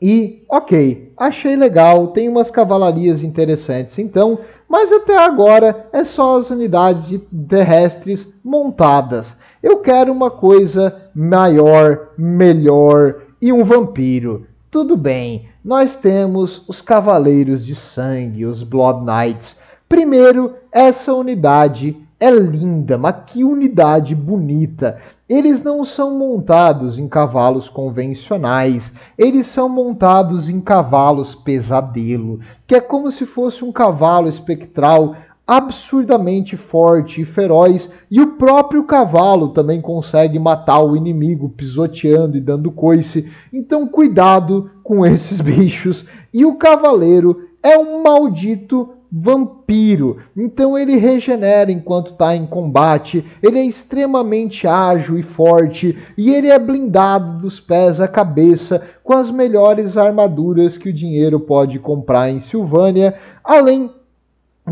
E, ok, achei legal, tem umas cavalarias interessantes então, mas até agora é só as unidades terrestres montadas. Eu quero uma coisa maior, melhor e um vampiro. Tudo bem, nós temos os Cavaleiros de Sangue, os Blood Knights. Primeiro, essa unidade é linda, mas que unidade bonita! Eles não são montados em cavalos convencionais, eles são montados em cavalos pesadelo, que é como se fosse um cavalo espectral absurdamente forte e feroz, e o próprio cavalo também consegue matar o inimigo pisoteando e dando coice. Então, cuidado com esses bichos. E o cavaleiro é um maldito vampiro. Então ele regenera enquanto está em combate, ele é extremamente ágil e forte, e ele é blindado dos pés à cabeça com as melhores armaduras que o dinheiro pode comprar em Silvânia, além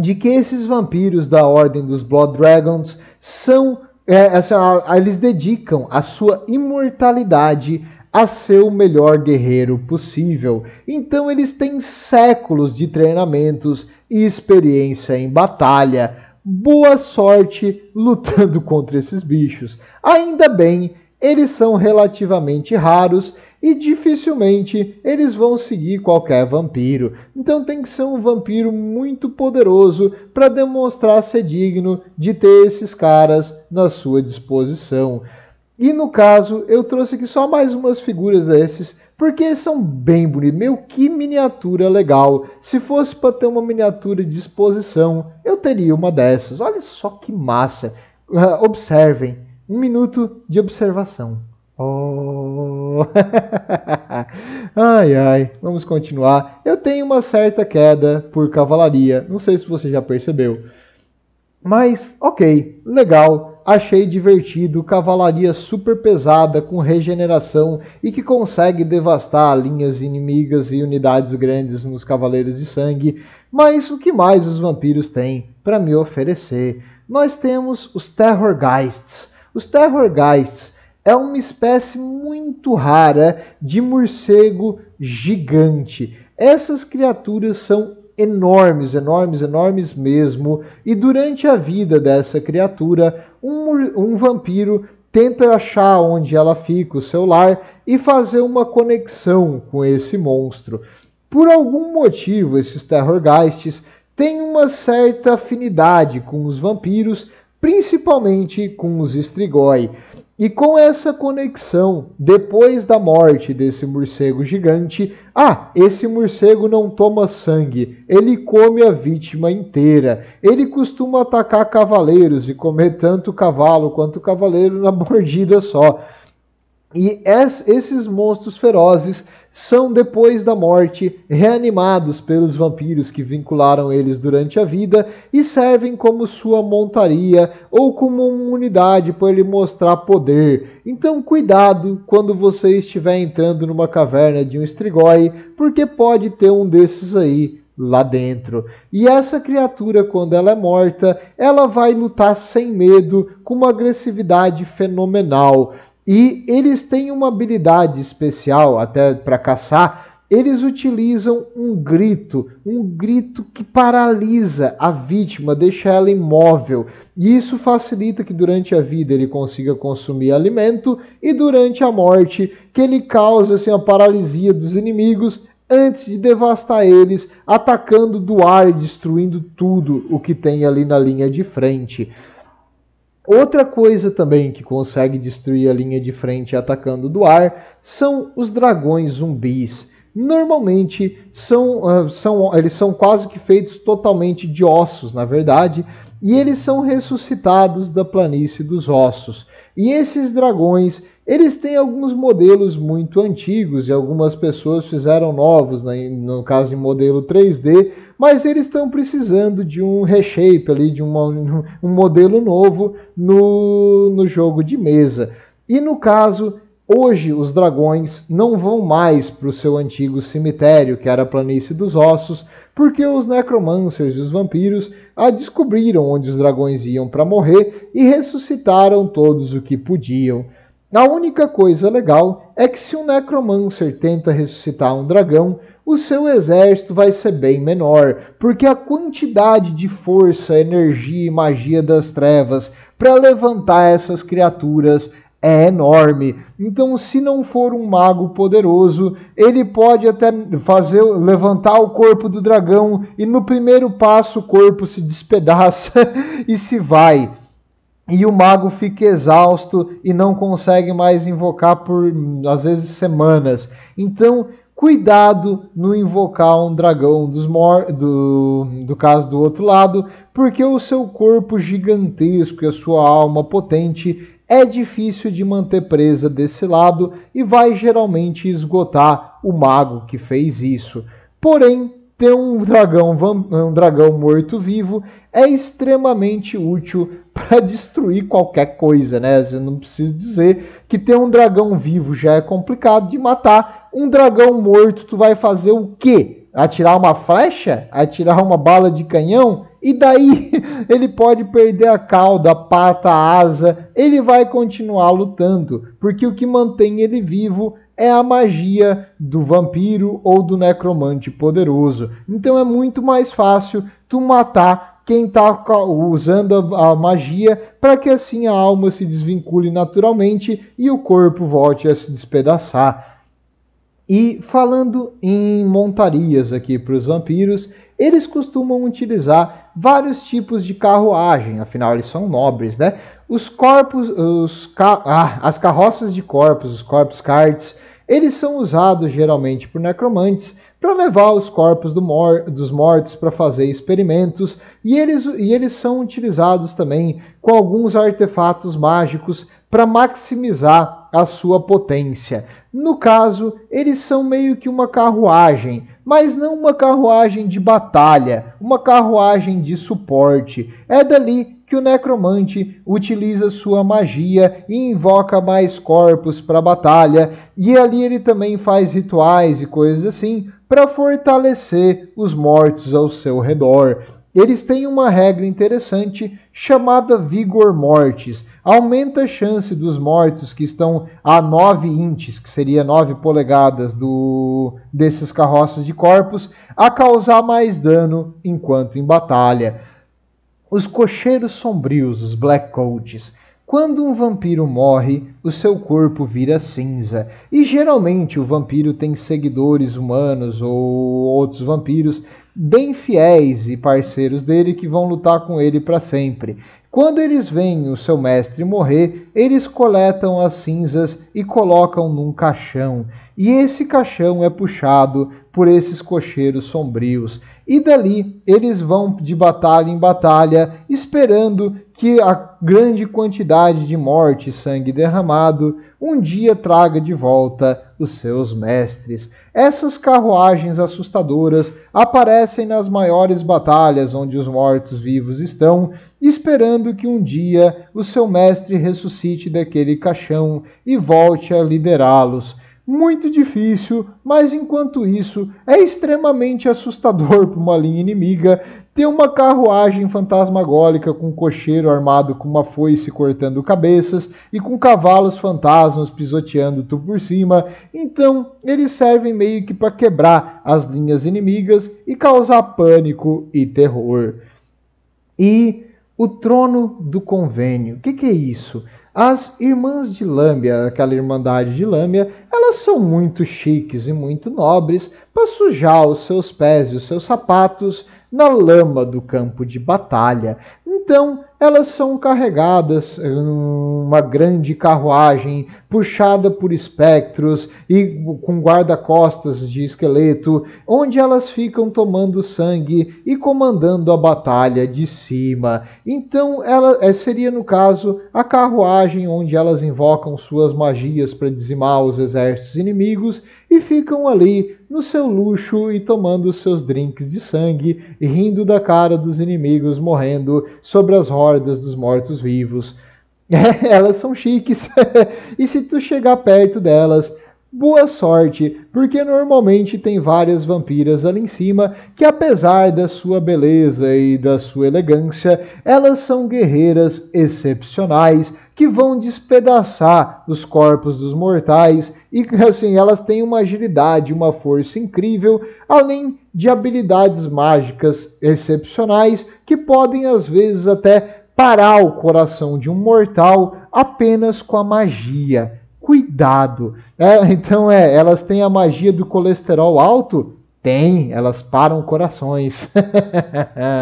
de que esses vampiros da ordem dos Blood Dragons são é, assim, eles dedicam a sua imortalidade a ser o melhor guerreiro possível. Então eles têm séculos de treinamentos e experiência em batalha. Boa sorte lutando contra esses bichos. Ainda bem, eles são relativamente raros e dificilmente eles vão seguir qualquer vampiro. Então tem que ser um vampiro muito poderoso para demonstrar ser digno de ter esses caras na sua disposição. E no caso, eu trouxe aqui só mais umas figuras desses, porque eles são bem bonitos. Meu, que miniatura legal! Se fosse para ter uma miniatura de exposição, eu teria uma dessas. Olha só que massa! Ah, observem, um minuto de observação. Oh. ai, ai, vamos continuar. Eu tenho uma certa queda por cavalaria, não sei se você já percebeu. Mas, ok, legal. Achei divertido, cavalaria super pesada com regeneração e que consegue devastar linhas inimigas e unidades grandes nos Cavaleiros de Sangue. Mas o que mais os vampiros têm para me oferecer? Nós temos os Terrorgeists. Os Terrorgeists é uma espécie muito rara de morcego gigante. Essas criaturas são enormes, enormes, enormes mesmo. E durante a vida dessa criatura, um, um, vampiro tenta achar onde ela fica, o seu lar, e fazer uma conexão com esse monstro. Por algum motivo, esses terrorgeists têm uma certa afinidade com os vampiros principalmente com os Strigoi. E com essa conexão, depois da morte desse morcego gigante, ah, esse morcego não toma sangue, ele come a vítima inteira. Ele costuma atacar cavaleiros e comer tanto cavalo quanto cavaleiro na mordida só. E esses monstros ferozes são, depois da morte, reanimados pelos vampiros que vincularam eles durante a vida e servem como sua montaria ou como uma unidade para ele mostrar poder. Então, cuidado quando você estiver entrando numa caverna de um estrigói, porque pode ter um desses aí lá dentro. E essa criatura, quando ela é morta, ela vai lutar sem medo, com uma agressividade fenomenal. E eles têm uma habilidade especial até para caçar. Eles utilizam um grito, um grito que paralisa a vítima, deixa ela imóvel. E isso facilita que durante a vida ele consiga consumir alimento e durante a morte que ele cause assim, a paralisia dos inimigos antes de devastar eles, atacando do ar e destruindo tudo o que tem ali na linha de frente. Outra coisa também que consegue destruir a linha de frente atacando do ar são os dragões zumbis. Normalmente são, ah, são, eles são quase que feitos totalmente de ossos, na verdade, e eles são ressuscitados da planície dos ossos. E esses dragões, eles têm alguns modelos muito antigos e algumas pessoas fizeram novos, né, no caso em modelo 3D, mas eles estão precisando de um reshape ali, de uma, um modelo novo no, no jogo de mesa. E no caso Hoje os dragões não vão mais para o seu antigo cemitério, que era a planície dos ossos, porque os necromancers e os vampiros a descobriram onde os dragões iam para morrer e ressuscitaram todos o que podiam. A única coisa legal é que se um necromancer tenta ressuscitar um dragão, o seu exército vai ser bem menor, porque a quantidade de força, energia e magia das trevas para levantar essas criaturas é enorme. Então, se não for um mago poderoso, ele pode até fazer levantar o corpo do dragão e no primeiro passo o corpo se despedaça e se vai. E o mago fica exausto e não consegue mais invocar por às vezes semanas. Então, cuidado no invocar um dragão dos mor do, do caso do outro lado, porque o seu corpo gigantesco e a sua alma potente é difícil de manter presa desse lado e vai geralmente esgotar o mago que fez isso. Porém, ter um dragão, um dragão morto-vivo é extremamente útil para destruir qualquer coisa, né? Eu não preciso dizer que ter um dragão vivo já é complicado de matar. Um dragão morto, tu vai fazer o quê? Atirar uma flecha? Atirar uma bala de canhão? E daí ele pode perder a cauda, a pata, a asa, ele vai continuar lutando, porque o que mantém ele vivo é a magia do vampiro ou do necromante poderoso. Então é muito mais fácil tu matar quem tá usando a magia para que assim a alma se desvincule naturalmente e o corpo volte a se despedaçar. E falando em montarias aqui para os vampiros, eles costumam utilizar vários tipos de carruagem, afinal eles são nobres, né? Os corpos, os ca ah, as carroças de corpos, os corpos carts, eles são usados geralmente por necromantes para levar os corpos do mor dos mortos para fazer experimentos, e eles, e eles são utilizados também com alguns artefatos mágicos para maximizar a sua potência. No caso, eles são meio que uma carruagem mas não uma carruagem de batalha, uma carruagem de suporte. É dali que o necromante utiliza sua magia e invoca mais corpos para a batalha, e ali ele também faz rituais e coisas assim para fortalecer os mortos ao seu redor eles têm uma regra interessante chamada Vigor Mortis. Aumenta a chance dos mortos que estão a 9 inches, que seria 9 polegadas do, desses carroças de corpos, a causar mais dano enquanto em batalha. Os cocheiros sombrios, os Black Coats, quando um vampiro morre, o seu corpo vira cinza. E geralmente o vampiro tem seguidores humanos ou outros vampiros bem fiéis e parceiros dele que vão lutar com ele para sempre. Quando eles veem o seu mestre morrer, eles coletam as cinzas e colocam num caixão. E esse caixão é puxado por esses cocheiros sombrios. E dali eles vão de batalha em batalha, esperando que a grande quantidade de morte e sangue derramado um dia traga de volta os seus mestres. Essas carruagens assustadoras aparecem nas maiores batalhas onde os mortos-vivos estão, esperando que um dia o seu mestre ressuscite daquele caixão e volte a liderá-los. Muito difícil, mas enquanto isso é extremamente assustador para uma linha inimiga tem uma carruagem fantasmagórica com um cocheiro armado com uma foice cortando cabeças e com cavalos fantasmas pisoteando tu por cima. Então, eles servem meio que para quebrar as linhas inimigas e causar pânico e terror. E o trono do convênio. O que, que é isso? As irmãs de Lâmia, aquela irmandade de Lâmia, elas são muito chiques e muito nobres para sujar os seus pés e os seus sapatos na lama do campo de batalha. Então, elas são carregadas eh, numa grande carruagem puxada por espectros e com guarda-costas de esqueleto, onde elas ficam tomando sangue e comandando a batalha de cima. Então, ela eh, seria no caso a carruagem onde elas invocam suas magias para dizimar os exércitos inimigos e ficam ali no seu luxo e tomando seus drinks de sangue, rindo da cara dos inimigos morrendo sobre as hordas dos mortos-vivos. Elas são chiques, e se tu chegar perto delas, boa sorte, porque normalmente tem várias vampiras ali em cima que, apesar da sua beleza e da sua elegância, elas são guerreiras excepcionais que vão despedaçar os corpos dos mortais e assim elas têm uma agilidade, uma força incrível, além de habilidades mágicas excepcionais que podem às vezes até parar o coração de um mortal apenas com a magia. Cuidado. É, então é, elas têm a magia do colesterol alto? Tem, elas param corações.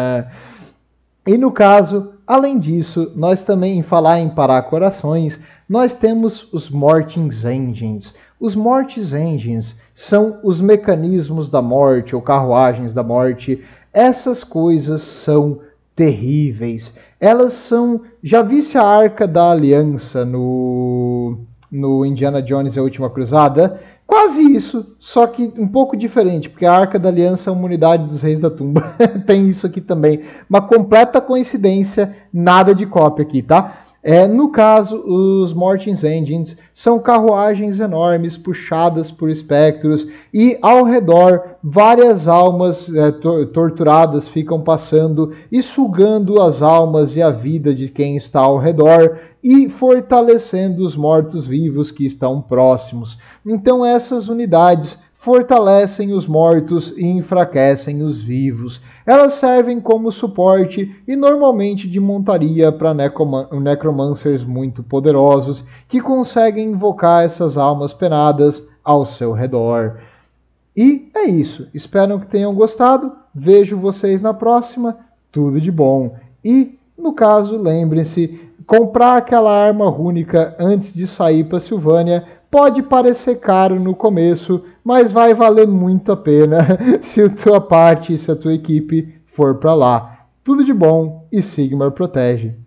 e no caso Além disso, nós também, em falar em parar corações, nós temos os Mortings Engines. Os Mortis Engines são os mecanismos da morte ou carruagens da morte. Essas coisas são terríveis. Elas são. Já visse a Arca da Aliança no, no Indiana Jones e a Última Cruzada? Quase isso, só que um pouco diferente, porque a Arca da Aliança é uma unidade dos Reis da Tumba. Tem isso aqui também. Uma completa coincidência, nada de cópia aqui, tá? É, no caso, os Mortins Engines são carruagens enormes puxadas por espectros e ao redor várias almas é, torturadas ficam passando e sugando as almas e a vida de quem está ao redor e fortalecendo os mortos-vivos que estão próximos. Então essas unidades fortalecem os mortos e enfraquecem os vivos. Elas servem como suporte e normalmente de montaria para necromancers muito poderosos que conseguem invocar essas almas penadas ao seu redor. E é isso. Espero que tenham gostado. Vejo vocês na próxima. Tudo de bom. E, no caso, lembrem-se, comprar aquela arma rúnica antes de sair para Silvânia Pode parecer caro no começo, mas vai valer muito a pena se a tua parte, se a tua equipe for para lá. Tudo de bom e Sigmar protege.